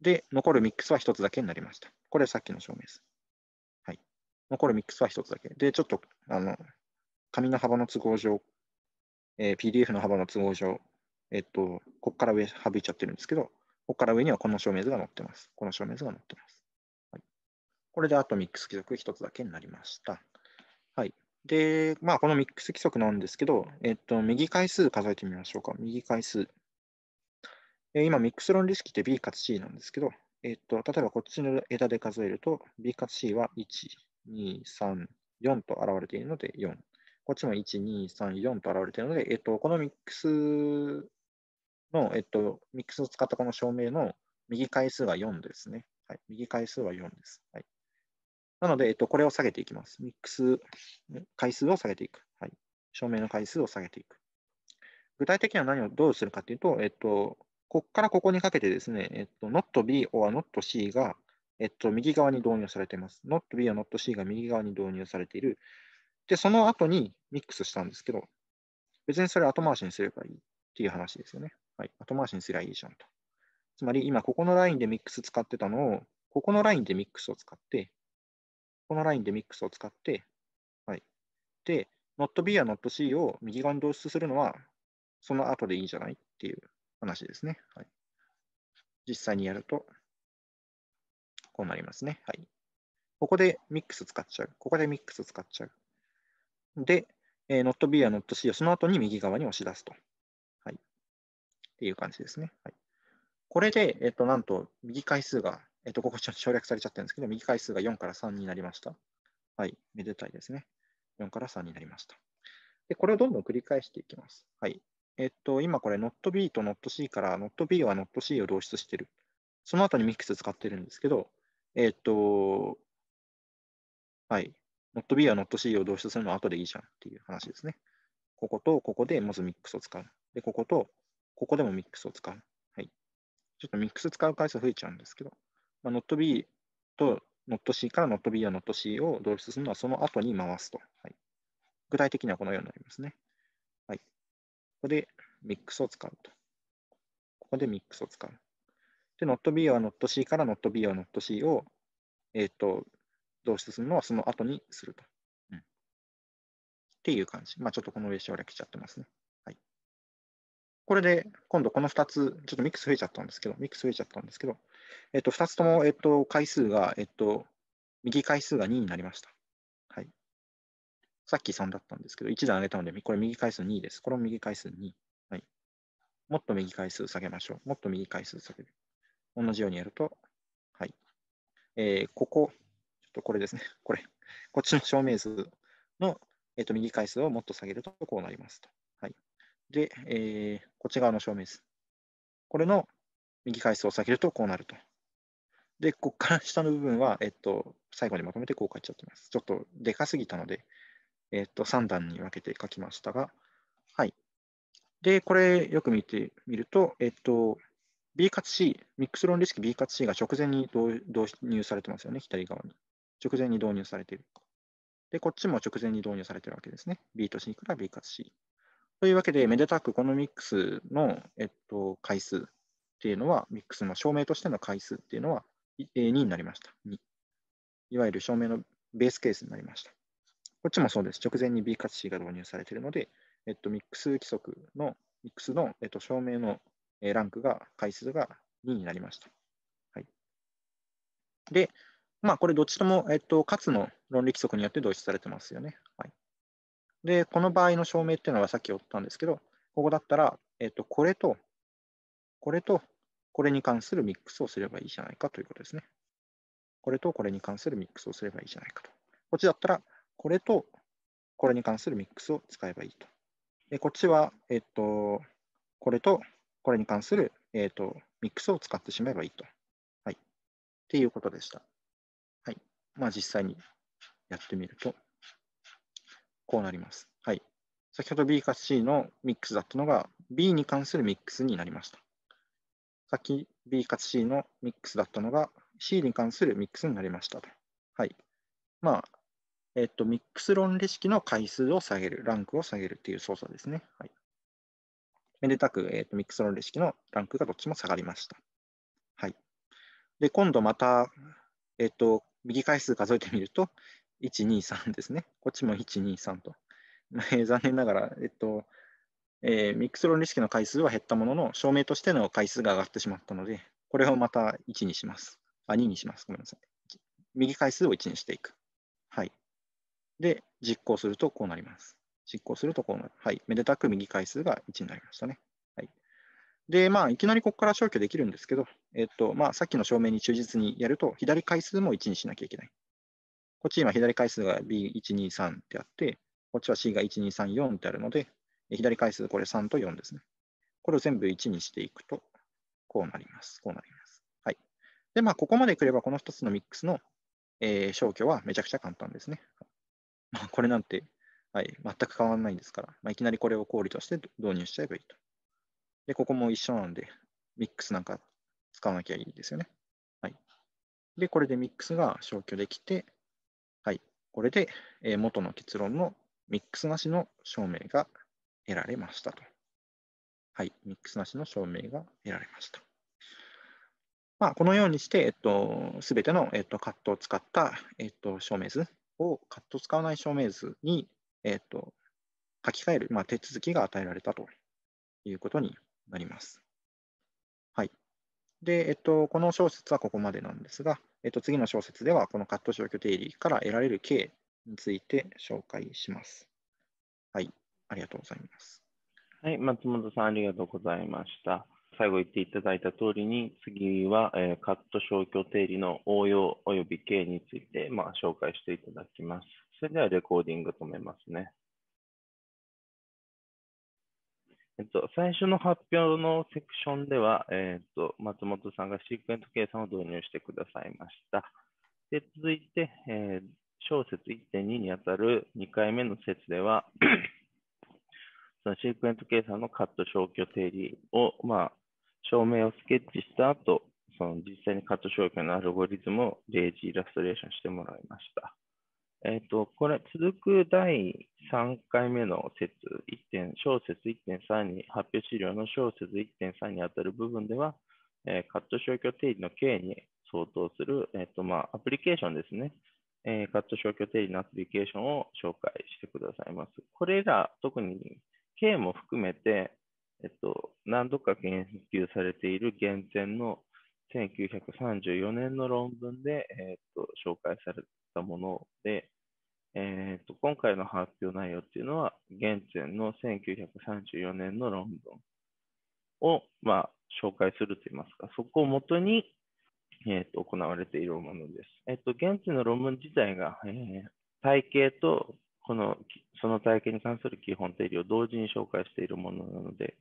で、残るミックスは1つだけになりました。これさっきの証明図。はい、残るミックスは1つだけ。で、ちょっと、あの、紙の幅の都合上、えー、PDF の幅の都合上、えっと、ここから上省いちゃってるんですけど、ここから上にはこの証明図が載ってます。この証明図が載ってます。はい、これでアトミックス規則1つだけになりました。はい。で、まあ、このミックス規則なんですけど、えっと、右回数数えてみましょうか。右回数。えー、今、ミックス論理式って B かつ C なんですけど、えっと、例えばこっちの枝で数えると、B かつ C は1、2、3、4と現れているので4。こっちも1、2、3、4と現れているので、えっと、このミックスの、えっと、ミックスを使ったこの証明の右回数は4ですね。はい、右回数は4です。はい、なので、えっと、これを下げていきます。ミックス回数を下げていく。はい、証明の回数を下げていく。具体的には何をどうするかというと、えっと、ここからここにかけてですね、えっと、not B or not C が、えっと、右側に導入されています。not B or not C が右側に導入されているで、その後にミックスしたんですけど、別にそれ後回しにすればいいっていう話ですよね。はい、後回しにすればいいじゃんと。つまり今ここのラインでミックス使ってたのを、ここのラインでミックスを使って、このラインでミックスを使って、はい。で、NotB や NotC を右側に導出するのは、その後でいいんじゃないっていう話ですね。はい、実際にやると、こうなりますね。はい。ここでミックス使っちゃう。ここでミックス使っちゃう。で、えー、not B や not C をその後に右側に押し出すと。はい。っていう感じですね。はい、これで、えっ、ー、と、なんと、右回数が、えっ、ー、と、ここ省略されちゃってるんですけど、右回数が4から3になりました。はい。めでたいですね。4から3になりました。で、これをどんどん繰り返していきます。はい。えっ、ー、と、今これ、not B と not C から、not B は not C を導出してる。その後にミックス使ってるんですけど、えっ、と、はい。ノット B やノット C を導出するのは後でいいじゃんっていう話ですね。こことここでまずミックスを使う。で、こことここでもミックスを使う。はい。ちょっとミックス使う回数増えちゃうんですけど、まあ、not B とノット C からノット B やノット C を導出するのはその後に回すと。はい、具体的にはこのようになりますね。はい。ここでミックスを使うと。ここでミックスを使う。で、ノット B はノット C からノット B はノット C を、えっ、ー、と、導出するのはその後にすると。うん、っていう感じ。まあ、ちょっとこの上省略来ちゃってますね。はい。これで、今度この2つ、ちょっとミックス増えちゃったんですけど、ミックス増えちゃったんですけど、えっと、2つとも、えっと、回数が、えっと、右回数が2になりました。はい。さっき3だったんですけど、1段上げたので、これ右回数2です。これも右回数2。はい。もっと右回数下げましょう。もっと右回数下げる。同じようにやると、はい。えー、ここ、とこれですね、これ、こっちの証明図の、えっと、右回数をもっと下げるとこうなりますと。はい、で、えー、こっち側の証明図。これの右回数を下げるとこうなると。で、こっから下の部分は、えっと、最後にまとめてこう書いちゃってます。ちょっとでかすぎたので、えっと、3段に分けて書きましたが、はい。で、これよく見てみると、えっと、B かつ C、ミックス論理式 B かつ C が直前に導入されてますよね、左側に。直前に導入されている。で、こっちも直前に導入されているわけですね。B と C から B か C。というわけで、めでたくこのミックスの、えっと、回数っていうのは、ミックスの証明としての回数っていうのは2になりました。2。いわゆる証明のベースケースになりました。こっちもそうです。直前に B か C が導入されているので、えっと、ミックス規則の、ミックスの、えっと、証明のランクが、回数が2になりました。はい。で、まあ、これどっちとも、えっと、かつの論理規則によって同一されてますよね。はい、で、この場合の証明っていうのはさっき言ったんですけど、ここだったら、えっと、これと、これと、これに関するミックスをすればいいじゃないかということですね。これとこれに関するミックスをすればいいじゃないかと。こっちだったら、これとこれに関するミックスを使えばいいと。でこっちは、えっと、これとこれに関する、えっと、ミックスを使ってしまえばいいと。はい。っていうことでした。まあ、実際にやってみると、こうなります。はい。先ほど B か C のミックスだったのが B に関するミックスになりました。さっき B か C のミックスだったのが C に関するミックスになりましたはい。まあ、えっと、ミックス論理式の回数を下げる、ランクを下げるっていう操作ですね。はい。めでたく、えっと、ミックス論理式のランクがどっちも下がりました。はい。で、今度また、えっと、右回数数えてみると、1、2、3ですね。こっちも1、2、3と。え残念ながら、えっと、えー、ミックスロ論理式の回数は減ったものの、証明としての回数が上がってしまったので、これをまた1にします。あ、2にします。ごめんなさい。右回数を1にしていく。はい。で、実行するとこうなります。実行するとこうなる。はい。めでたく右回数が1になりましたね。で、まあ、いきなりここから消去できるんですけど、えっと、まあ、さっきの証明に忠実にやると、左回数も1にしなきゃいけない。こっち今、左回数が B123 ってあって、こっちは C が1234ってあるので、左回数これ3と4ですね。これを全部1にしていくと、こうなります。こうなります。はい。で、まあ、ここまでくれば、この2つのミックスの、えー、消去はめちゃくちゃ簡単ですね。まあ、これなんて、はい、全く変わらないですから、まあ、いきなりこれを考慮として導入しちゃえばいいと。で、ここも一緒なんで、ミックスなんか使わなきゃいいですよね。はい。で、これでミックスが消去できて、はい。これで、え元の結論のミックスなしの証明が得られましたと。はい。ミックスなしの証明が得られました。まあ、このようにして、えっと、すべての、えっと、カットを使った、えっと、証明図をカット使わない証明図に、えっと、書き換える、まあ、手続きが与えられたということになります。はい。で、えっと、この小説はここまでなんですが、えっと、次の小説では、このカット消去定理から得られる K について紹介します。はい。ありがとうございます。はい。松本さん、ありがとうございました。最後言っていただいた通りに、次は、えー、カット消去定理の応用及び K について、まあ、紹介していただきます。それではレコーディング止めますね。えっと、最初の発表のセクションでは、えっと、松本さんがシークエント計算を導入してくださいました。で続いて、えー、小説1.2にあたる2回目の説では、そのシークエント計算のカット消去定理を、まあ、証明をスケッチした後、その実際にカット消去のアルゴリズムを例示イラストレーションしてもらいました。えっ、ー、と、これ、続く第3回目の説1点、小説1.3に、発表資料の小説1.3に当たる部分では、えー、カット消去定理の K に相当する、えっ、ー、と、まあ、アプリケーションですね。えカット消去定理のアプリケーションを紹介してくださいます。これら、特に K も含めて、えっと、何度か研究されている原点の1934年の論文で、えっと、紹介されたもので、えーと、今回の発表内容っていうのは、現前の1934年の論文を、まあ、紹介するといいますか、そこをもとに、えーと、行われているものです。えっ、ー、と、現地の論文自体が、えー、体系とこのその体系に関する基本定理を同時に紹介しているものなので、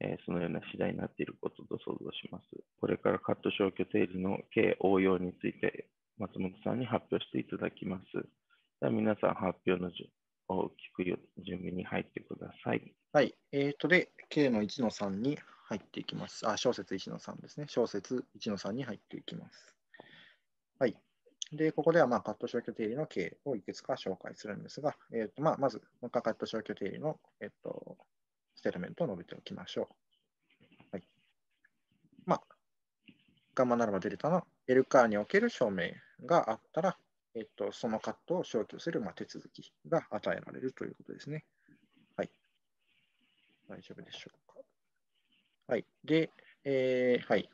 えー、そのような次第になっていることと想像します。これからカット消去定理の計応用について、松本さんに発表していただきます。では皆さん発表の順を聞く準備に入ってください。はい。えっ、ー、と、で、K の1の3に入っていきます。あ、小説1の3ですね。小説1の3に入っていきます。はい。で、ここでは、まあ、カット消去定理の K をいくつか紹介するんですが、えっ、ー、と、まあ、まず、もう一回カット消去定理の、えっ、ー、と、ステーメントを述べておきましょう。はい。まあ、ガンマならばデルタの L カーにおける証明があったら、えっと、そのカットを消去する、まあ、手続きが与えられるということですね。はい。大丈夫でしょうか。はい。で、えー、はい。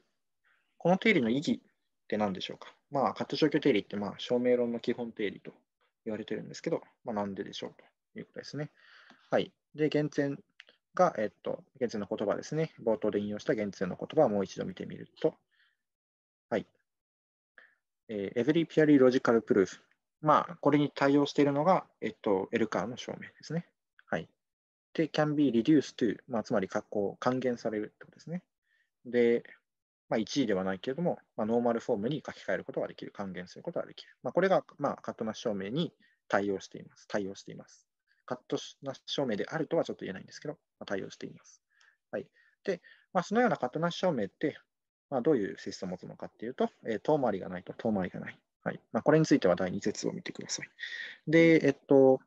この定理の意義って何でしょうか。まあ、カット消去定理って、まあ、証明論の基本定理と言われてるんですけど、まあ、なんででしょうということですね。はい。で、厳選が、えっと、厳選の言葉ですね。冒頭で引用した厳選の言葉をもう一度見てみると、はい。えー、every purely logical proof。まあ、これに対応しているのが、えっと、ルカーの証明ですね。はい。で、can be reduced to、まあ、つまり、好を還元されるってことですね。で、まあ、1位ではないけれども、まあ、ノーマルフォームに書き換えることができる、還元することができる。まあ、これが、まあ、カットなし証明に対応しています。対応しています。カットなし証明であるとはちょっと言えないんですけど、まあ、対応しています。はい。で、まあ、そのようなカットシュ証明って、まあ、どういう性質を持つのかっていうと、えー、遠回りがないと遠回りがない。はいまあ、これについては第2節を見てください。で、えっと、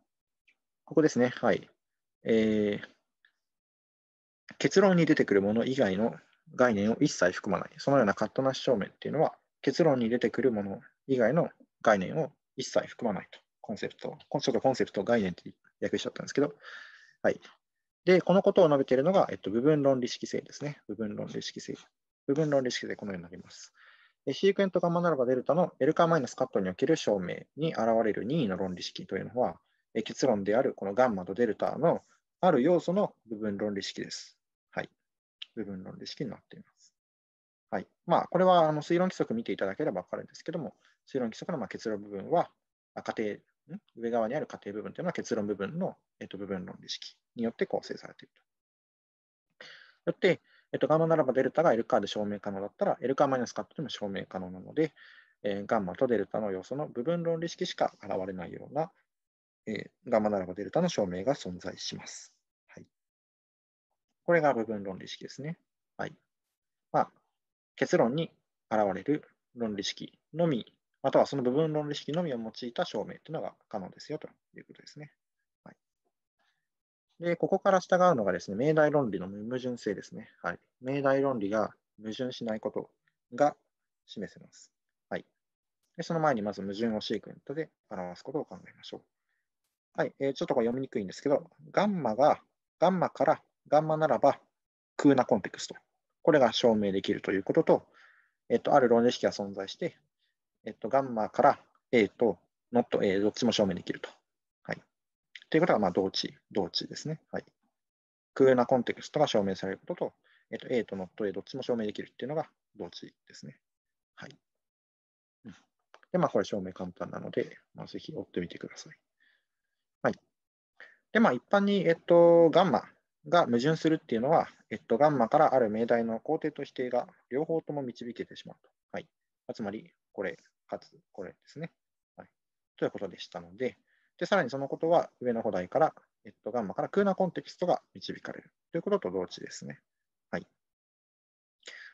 ここですね。はい。えー、結論に出てくるもの以外の概念を一切含まない。そのようなカットなし証明っていうのは、結論に出てくるもの以外の概念を一切含まないと。コンセプト。ちょっとコンセプトを概念って訳しちゃったんですけど。はい。で、このことを述べているのが、えっと、部分論理式性ですね。部分論理式性。部分論理式でこのようになります。シークエントガンマナルバデルタの L カーマイナスカットにおける証明に現れる任意の論理式というのは、結論であるこのガンマとデルタのある要素の部分論理式です。はい。部分論理式になっています。はい。まあ、これはあの推論規則見ていただければわかるんですけども、推論規則のま結論部分は、仮定、上側にある仮定部分というのは結論部分の、えっと、部分論理式によって構成されていると。よって、えっと、ガンマならばデルタが L カーで証明可能だったら、L カーマイナスカットでも証明可能なので、えー、ガンマとデルタの要素の部分論理式しか現れないような、えー、ガンマならばデルタの証明が存在します。はい、これが部分論理式ですね。はいまあ、結論に現れる論理式のみ、またはその部分論理式のみを用いた証明というのが可能ですよということですね。で、ここから従うのがですね、命題論理の矛盾性ですね。はい。命題論理が矛盾しないことが示せます。はい。でその前にまず矛盾をシークエントで表すことを考えましょう。はい。えー、ちょっとこれ読みにくいんですけど、ガンマが、ガンマからガンマならば空なコンテクスト。これが証明できるということと、えっと、ある論理式が存在して、えっと、ガンマから A と not A どっちも証明できると。ていうことが、まあ、同値、同値ですね。はい。空なコンテクストが証明されることと、えっと、A と not A どっちも証明できるっていうのが同値ですね。はい。で、まあ、これ証明簡単なので、まあ、ぜひ追ってみてください。はい。で、まあ、一般に、えっと、ガンマが矛盾するっていうのは、えっと、ガンマからある命題の肯定と否定が両方とも導けてしまうと。はい。つまり、これ、かつ、これですね。はい。ということでしたので、で、さらにそのことは上の古題から、えっと、ガンマから空なコンテキストが導かれるということと同時ですね。はい。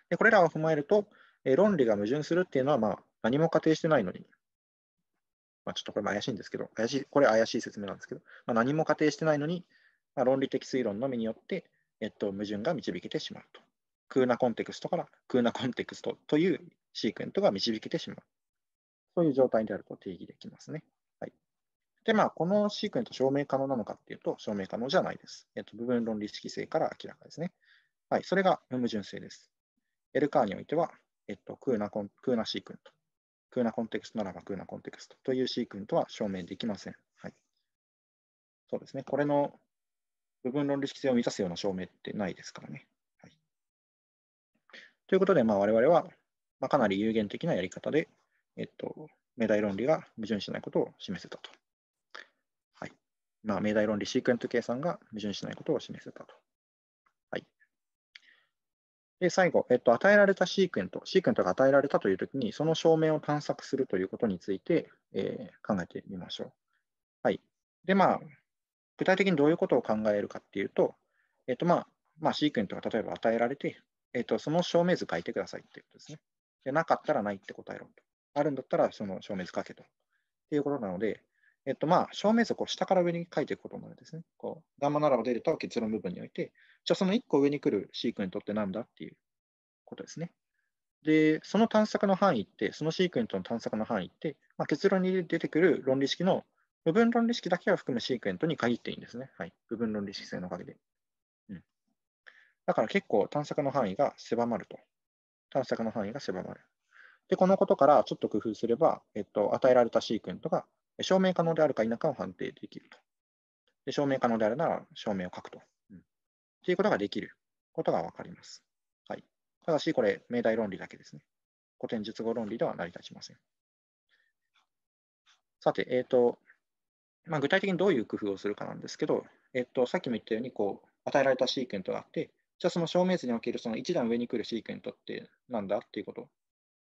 で、これらを踏まえると、え論理が矛盾するっていうのは、まあ、何も仮定してないのに、まあ、ちょっとこれも怪しいんですけど、怪しい、これ怪しい説明なんですけど、まあ、何も仮定してないのに、まあ、論理的推論のみによって、えっと、矛盾が導けてしまうと。空なコンテクストから空なコンテクストというシークエントが導けてしまう。そういう状態であると定義できますね。で、まあ、このシークエント証明可能なのかっていうと、証明可能じゃないです。えっと、部分論理式性から明らかですね。はい、それが無矛盾性です。エルカーにおいては、えっと、空なコン空なシークエント。空なコンテクストならば空なコンテクストというシークエントは証明できません。はい。そうですね。これの部分論理式性を満たすような証明ってないですからね。はい、ということで、まあ、我々は、まあ、かなり有限的なやり方で、えっと、命題論理が矛盾しないことを示せたと。まあ、命題論理シークエント計算が矛盾しないことを示せたと。はい、で最後、えっと、与えられたシークエント、シークエントが与えられたというときに、その証明を探索するということについて、えー、考えてみましょう。はい。で、まあ、具体的にどういうことを考えるかっていうと、えっと、まあ、まあ、シークエントが例えば与えられて、えっと、その証明図書いてくださいっていうことですね。で、なかったらないって答えろと。あるんだったら、その証明図書けと。っていうことなので、えっと、まあ、証明則を下から上に書いていくことになるんですね。こう、ダンマナラを出ると結論部分において、じゃあその1個上に来るシークエントってなんだっていうことですね。で、その探索の範囲って、そのシークエントの探索の範囲って、まあ、結論に出てくる論理式の部分論理式だけを含むシークエントに限っていいんですね。はい。部分論理式性のおかげで。うん。だから結構探索の範囲が狭まると。探索の範囲が狭まる。で、このことからちょっと工夫すれば、えっと、与えられたシークエントが証明可能であるか否かを判定できると。で証明可能であるなら証明を書くと。うん、っていうことができることが分かります。はい、ただし、これ、命題論理だけですね。古典述語論理では成り立ちません。さて、えーとまあ、具体的にどういう工夫をするかなんですけど、えーと、とさっきも言ったようにこう与えられたシークエントがあって、じゃあその証明図におけるその1段上に来るシークエントってなんだっていうこと、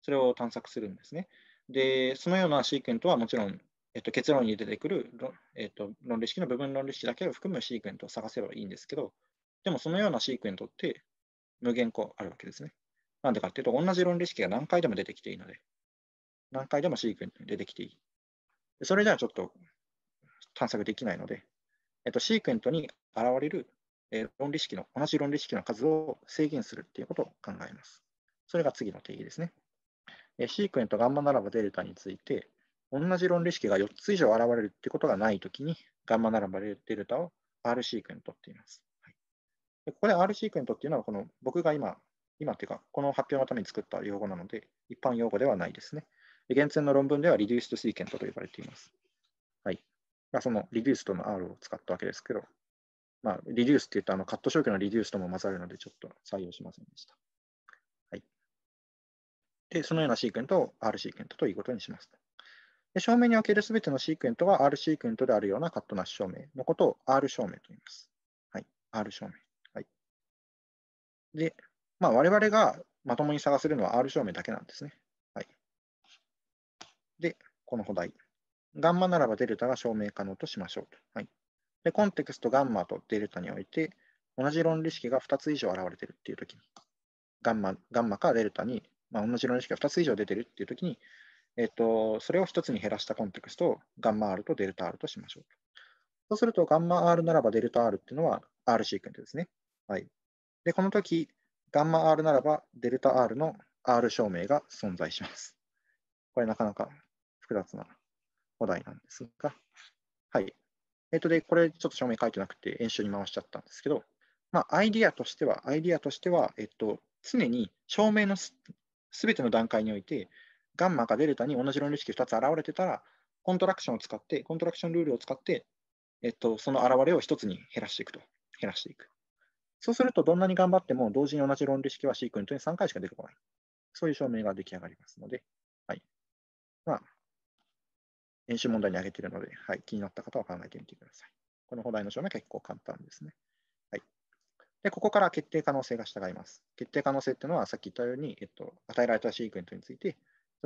それを探索するんですね。で、そのようなシークエントはもちろんえっと、結論に出てくる、えっと、論理式の部分論理式だけを含むシークエントを探せばいいんですけど、でもそのようなシークエントって無限個あるわけですね。なんでかっていうと、同じ論理式が何回でも出てきていいので、何回でもシークエントに出てきていい。それではちょっと探索できないので、えっと、シークエントに現れる、え論理式の、同じ論理式の数を制限するっていうことを考えます。それが次の定義ですね。えシークエントガンマならばデルタについて、同じ論理式が4つ以上現れるってことがないときに、ガンマナランバデルタを R シークントっています。はい、でここで R シークエントっていうのは、この僕が今、今っていうか、この発表のために作った用語なので、一般用語ではないですね。現前の論文ではリデュースドシーケントと呼ばれています。はい。まあ、そのリデュースとの R を使ったわけですけど、まあ、リデュースって言うとあのカット消去のリデュースとも混ざるので、ちょっと採用しませんでした。はい。で、そのようなシーケントを R シーケントということにします。で証明におけるすべてのシークエントが R シークエントであるようなカットなし証明のことを R 証明と言います。はい、R 証明。はい、で、まあ、我々がまともに探せるのは R 証明だけなんですね。はい、で、この補題。ガンマならばデルタが証明可能としましょうと。はい、でコンテクストガンマとデルタにおいて、同じ論理式が2つ以上現れてるっていうときに、ガンマガンマかデルタに、まあ、同じ論理式が2つ以上出てるっていうときに、えっと、それを一つに減らしたコンテクストをガンマ R とデルタ R としましょうそうすると、ガンマ R ならばデルタ R っていうのは R シークエントですね。はい。で、この時、ガンマ R ならばデルタ R の R 証明が存在します。これなかなか複雑なお題なんですが、はい。えっ、と、で、これちょっと証明書いてなくて演習に回しちゃったんですけど、まあ、アイディアとしては、アイディアとしては、えっと、常に証明のすべての段階において、ガンマかデルタに同じ論理式2つ現れてたら、コントラクションを使って、コントラクションルールを使って、えっと、その現れを1つに減らしていくと。減らしていく。そうすると、どんなに頑張っても、同時に同じ論理式はシークエントに3回しか出てこない。そういう証明が出来上がりますので、はい。まあ、演習問題に挙げているので、はい、気になった方は考えてみてください。この放題の証明結構簡単ですね。はい。で、ここから決定可能性が従います。決定可能性っていうのは、さっき言ったように、えっと、与えられたシークエントについて、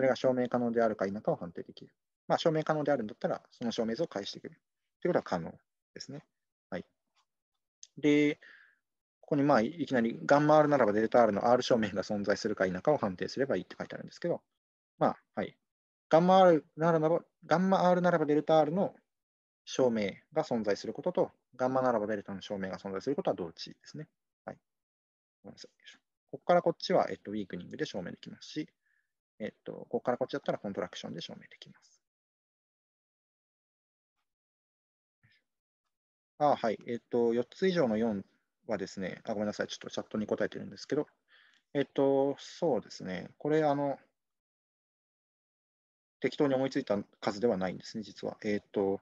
それが証明可能であるか否かを判定できる。まあ、証明可能であるんだったら、その証明図を返してくる。ということは可能ですね。はい。で、ここにまあいきなりガンマ R ならばデルタ R の R 証明が存在するか否かを判定すればいいって書いてあるんですけど、まあ、はい。ガンマ R ならば、ガンマ R ならばデルタ R の証明が存在することと、ガンマならばデルタの証明が存在することは同値ですね。はい。ごめんなさい。ここからこっちは、えっと、ウィークニングで証明できますし、えっと、ここからこっちだったらコントラクションで証明できます。あはい。えっと、4つ以上の4はですね、あごめんなさい。ちょっとチャットに答えてるんですけど、えっと、そうですね。これ、あの、適当に思いついた数ではないんですね、実は。えっと、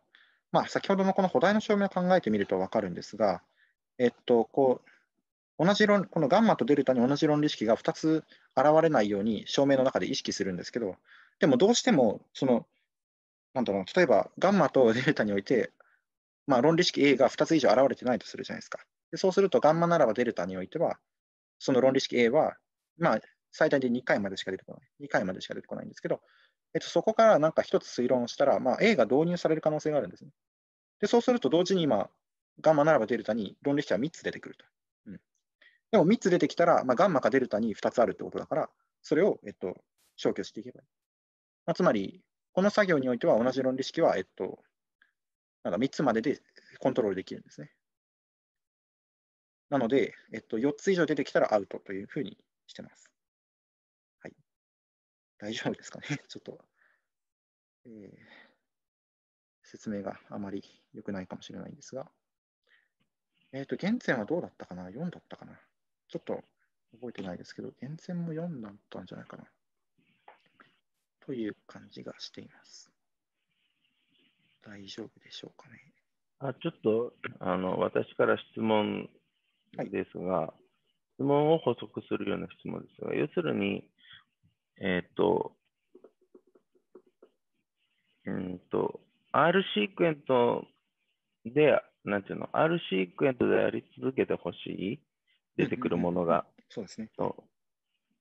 まあ、先ほどのこの補題の証明を考えてみると分かるんですが、えっと、こう、同じ論このガンマとデルタに同じ論理式が2つ現れないように証明の中で意識するんですけど、でもどうしてもその、なんだろう、例えばガンマとデルタにおいて、まあ、論理式 A が2つ以上現れてないとするじゃないですか。でそうすると、ガンマならばデルタにおいては、その論理式 A は、まあ、最大で2回までしか出てこない。2回までしか出てこないんですけど、えっと、そこからなんか1つ推論したら、まあ、A が導入される可能性があるんですね。でそうすると、同時に今、ガンマならばデルタに論理式は3つ出てくると。でも3つ出てきたら、まあ、ガンマかデルタに2つあるってことだから、それを、えっと、消去していけばいい。まあ、つまり、この作業においては同じ論理式は、えっと、なんか3つまででコントロールできるんですね。なので、えっと、4つ以上出てきたらアウトというふうにしてます。はい。大丈夫ですかね ちょっと、えー、説明があまり良くないかもしれないんですが。えっ、ー、と、現前はどうだったかな ?4 だったかなちょっと覚えてないですけど、厳選も4だったんじゃないかな。という感じがしています。大丈夫でしょうかね。あちょっとあの私から質問ですが、はい、質問を補足するような質問ですが、要するに、えっ、ー、と、うんと、R シークエントで、なんていうの、R シークエントでやり続けてほしい出てくるものが。そうですね。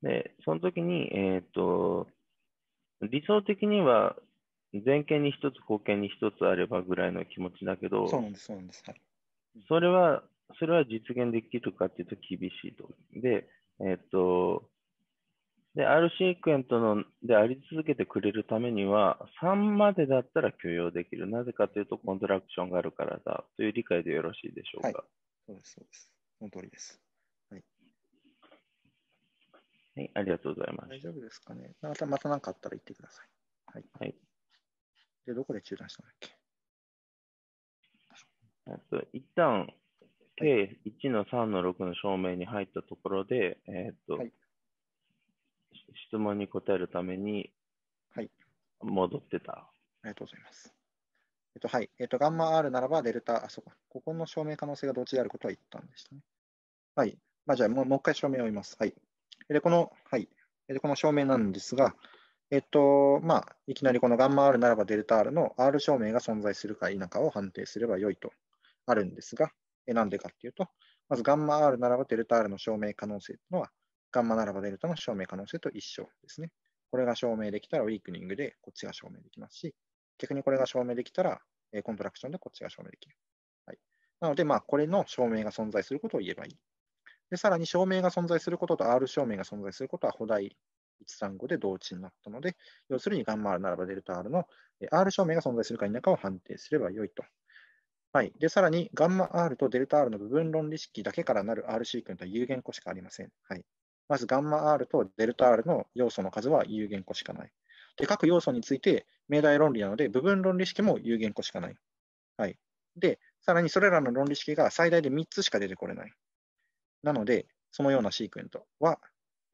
で、その時に、えっ、ー、と、理想的には、前傾に一つ、後傾に一つあればぐらいの気持ちだけど、そうなんです、そうなんです。はい、それは、それは実現できるかっていうと厳しいと。で、えっ、ー、と、で、あるシークエントのであり続けてくれるためには、3までだったら許容できる。なぜかというと、コントラクションがあるからだという理解でよろしいでしょうか。はい、そうです、そうです。その通りです。はい、ありがとうございます。大丈夫ですかね。また何、かあったら言ってください。はい。はい、で、どこで中断したんだっけえっと一旦、k 1の3の6の証明に入ったところで、えっ、と、はい、質問に答えるために、はい。戻ってた、はい。ありがとうございます。えっと、はい。えっと、ガンマ R ならばデルタ、あ、そうか。ここの証明可能性が同ちであることは言ったんでしたね。はい。まあ、じゃあもう、もう一回証明を言います。はい。で、この、はい。で、この証明なんですが、えっと、まあ、いきなりこのガンマ R ならばデルタ R の R 証明が存在するか否かを判定すれば良いとあるんですが、えなんでかっていうと、まずガンマ R ならばデルタ R の証明可能性というのは、ガンマならばデルタの証明可能性と一緒ですね。これが証明できたらウィークニングでこっちが証明できますし、逆にこれが証明できたら、えコントラクションでこっちが証明できる。はい、なので、まあ、これの証明が存在することを言えばいいで、さらに証明が存在することと R 証明が存在することは、補題135で同値になったので、要するにガンマ R ならばデルタ R の R 証明が存在するか否かを判定すればよいと。はい、でさらに、ガンマ R とデルタ R の部分論理式だけからなる R シークエントは有限個しかありません。はい、まず、ガンマ R とデルタ R の要素の数は有限個しかない。で、各要素について命題論理なので、部分論理式も有限個しかない。はい、で、さらにそれらの論理式が最大で3つしか出てこれない。なので、そのようなシークエントは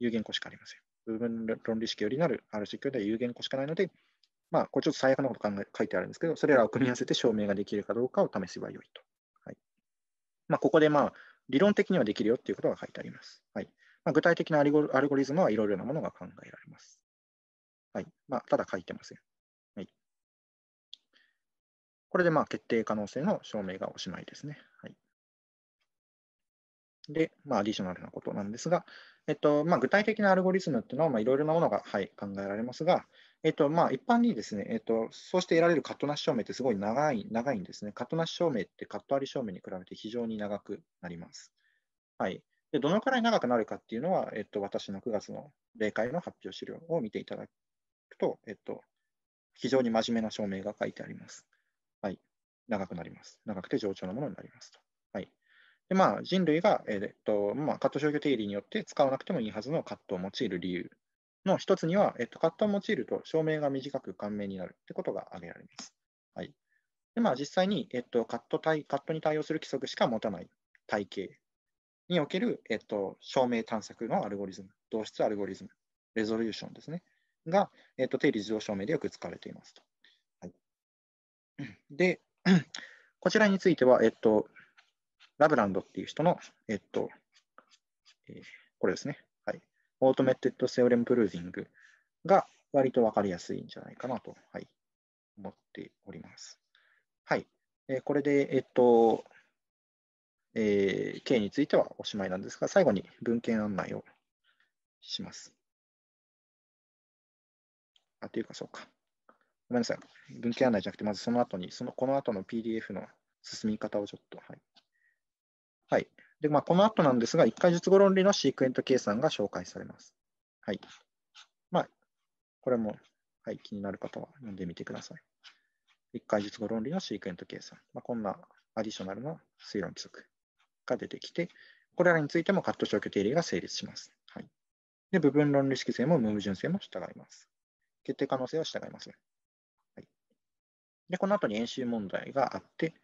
有限個しかありません。部分論理式よりなる R 式では有限個しかないので、まあ、これちょっと最悪なこと考え書いてあるんですけど、それらを組み合わせて証明ができるかどうかを試せばよいと。はいまあ、ここで、まあ、理論的にはできるよっていうことが書いてあります。はいまあ、具体的なアルゴリズムはいろいろなものが考えられます。はいまあ、ただ書いてません。はい、これでまあ決定可能性の証明がおしまいですね。はいで、まあ、アディショナルなことなんですが、えっとまあ、具体的なアルゴリズムっていうのは、いろいろなものが、はい、考えられますが、えっとまあ、一般にですね、えっと、そうして得られるカットなし証明ってすごい長い長いんですね。カットなし証明ってカットあり証明に比べて非常に長くなります。はい、でどのくらい長くなるかっていうのは、えっと、私の9月の例会の発表資料を見ていただくと、えっと、非常に真面目な証明が書いてあります。はい、長くなります。長くて上長なものになりますと。でまあ、人類が、えー、っとまあ、カット消去定理によって使わなくてもいいはずのカットを用いる理由の一つには、えっと、カットを用いると照明が短く簡明になるということが挙げられます。はいでまあ、実際に、えっと、カット対カットに対応する規則しか持たない体系における、えっと、証明探索のアルゴリズム、同質アルゴリズム、レゾリューションですね、が、えっと、定理自動証明でよく使われていますと。はい、で、こちらについては、えっと、ラブランドっていう人の、えっと、えこれですね。はい。オートメッテッドセオレムプルーディングが割とわかりやすいんじゃないかなと、はい、思っております。はい。えこれで、えっと、えー、K についてはおしまいなんですが、最後に文献案内をします。あ、というか、そうか。ごめんなさい。文献案内じゃなくて、まずその後に、そのこの後の PDF の進み方をちょっと、はい、はい。で、まあ、この後なんですが、1回述語論理のシークエント計算が紹介されます。はい。まあ、これも、はい、気になる方は読んでみてください。1回述語論理のシークエント計算。まあ、こんなアディショナルな推論規則が出てきて、これらについてもカット消去定理が成立します。はい。で、部分論理式性も無矛盾性も従います。決定可能性は従います。はい。で、この後に演習問題があって、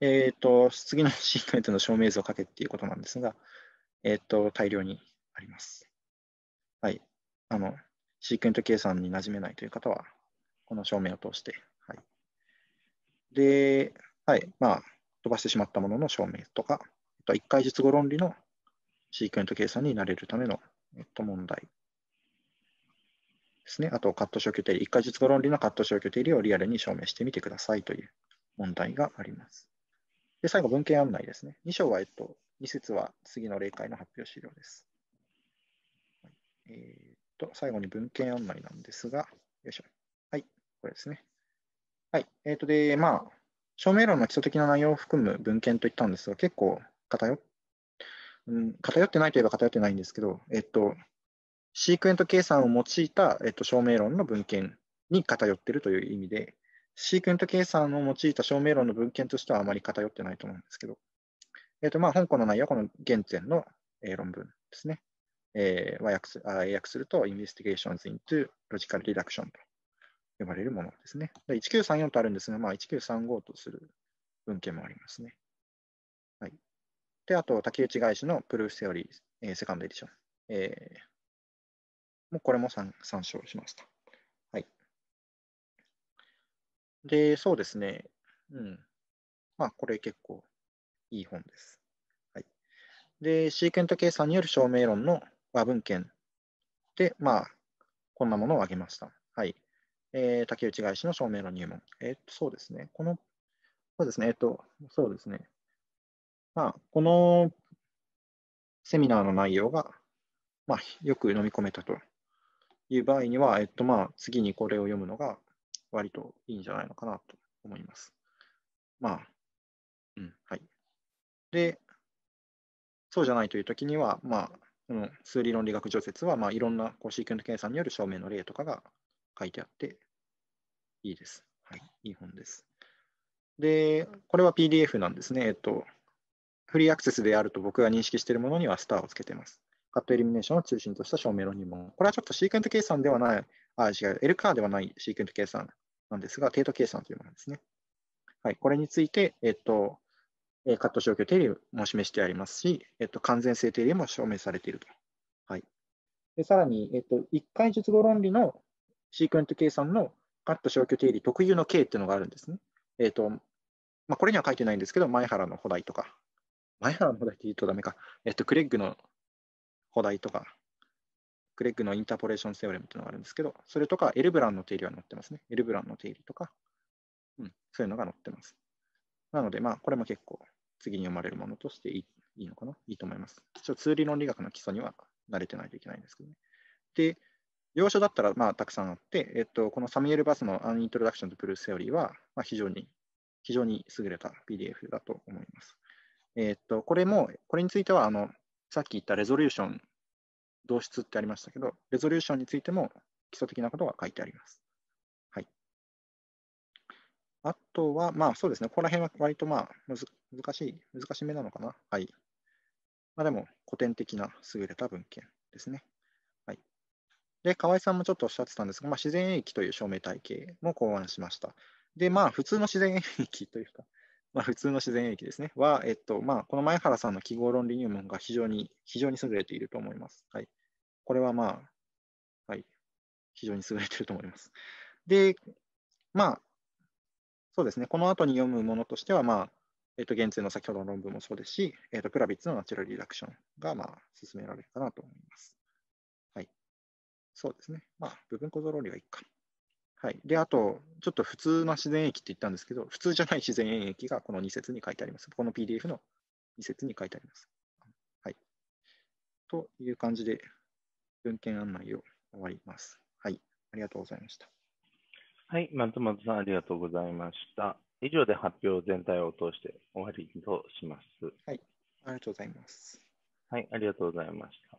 えっ、ー、と、次のシークエンスの証明図を書けっていうことなんですが、えっ、ー、と、大量にあります。はい。あの、シークエント計算に馴染めないという方は、この証明を通して、はい。で、はい。まあ、飛ばしてしまったものの証明とか、えっと、一回述語論理のシークエント計算になれるための、えっと、問題ですね。あと、カット消去定理、一回述語論理のカット消去定理をリアルに証明してみてくださいという問題があります。で、最後、文献案内ですね。2章は、えっと、2節は次の例会の発表資料です。えー、っと、最後に文献案内なんですが、よいしょ。はい、これですね。はい、えー、っと、で、まあ、証明論の基礎的な内容を含む文献といったんですが、結構偏っ,、うん、偏ってないといえば偏ってないんですけど、えっと、シークエント計算を用いた、えっと、証明論の文献に偏っているという意味で、シークエント計算を用いた証明論の文献としてはあまり偏ってないと思うんですけど、えっ、ー、と、まあ、本項の内容はこの原点の、え論文ですね。えー、和訳すあ英訳すると、Investigations into Logical Reduction と呼ばれるものですね。1934とあるんですが、まあ、1935とする文献もありますね。はい。で、あと、竹内外資のプルーフセオリー、えー、セカンドエディション。えー、もうこれも参照しました。で、そうですね。うん。まあ、これ結構いい本です。はい。で、シーケント計算による証明論の和文献で、まあ、こんなものを挙げました。はい。えー、竹内外しの証明論入門。えー、そうですね。この、そうですね。えっ、と、そうですね。まあ、このセミナーの内容が、まあ、よく飲み込めたという場合には、えっとまあ、次にこれを読むのが、割といいんじゃないのかなと思います。まあ、うん、はい。で、そうじゃないというときには、まあ、この数理論理学除説は、まあ、いろんなこうシークエント計算による証明の例とかが書いてあって、いいです。はい、いい本です。で、これは PDF なんですね。えっと、フリーアクセスであると僕が認識しているものにはスターをつけてます。カットエリミネーションを中心とした証明の2問。これはちょっとシークエント計算ではない、あ、違う、L カーではないシークエント計算なんですが、データ計算というものですね。はい、これについて、えっと、カット消去定理も示してありますし、えっと、完全性定理も証明されていると。はい、でさらに、えっと、1回述語論理のシークエント計算のカット消去定理特有の K っていうのがあるんですね。えっとまあ、これには書いてないんですけど、前原の補題とか、前原の補題って言うとダメか、えっと、クレッグの補題とか、グレッグのインターポレーションセオレムというのがあるんですけど、それとかエルブランの定理は載ってますね。エルブランの定理とか、うん、そういうのが載ってます。なので、まあ、これも結構次に読まれるものとしていいいいのかな、いいと思います。ちょ通理論理学の基礎には慣れてないといけないんですけどね。で、要所だったら、まあ、たくさんあって、えっと、このサミュエル・バスのアンイントロダクションとブルーセオリーは、まあ、非常に、非常に優れた PDF だと思います。えっと、これも、これについては、あの、さっき言ったレゾリューション同質ってありましたけど、レゾリューションについても基礎的なことが書いてあります。はい、あとは、まあそうですね、ここら辺は割とまあ難しい、難しめなのかな。はい。まあでも古典的な優れた文献ですね。はい。で、河合さんもちょっとおっしゃってたんですが、まあ、自然演疫という証明体系も考案しました。で、まあ普通の自然演疫というか、まあ、普通の自然演疫ですね。は、えっと、まあ、この前原さんの記号論理入門が非常に、非常に優れていると思います。はい。これはまあ、はい、非常に優れてると思います。で、まあ、そうですね、この後に読むものとしては、まあ、えっ、ー、と、現世の先ほどの論文もそうですし、えっ、ー、と、プラビッツのナチュラルリダクションが、まあ、進められるかなと思います。はい。そうですね。まあ、部分構造論理はいいか。はい。で、あと、ちょっと普通な自然液って言ったんですけど、普通じゃない自然液がこの2節に書いてあります。この PDF の2節に書いてあります。はい。という感じで、文献案内を終わります。はい、ありがとうございました。はい、松本さん、ありがとうございました。以上で発表全体を通して終わりとします。はい、ありがとうございます。はい、ありがとうございました。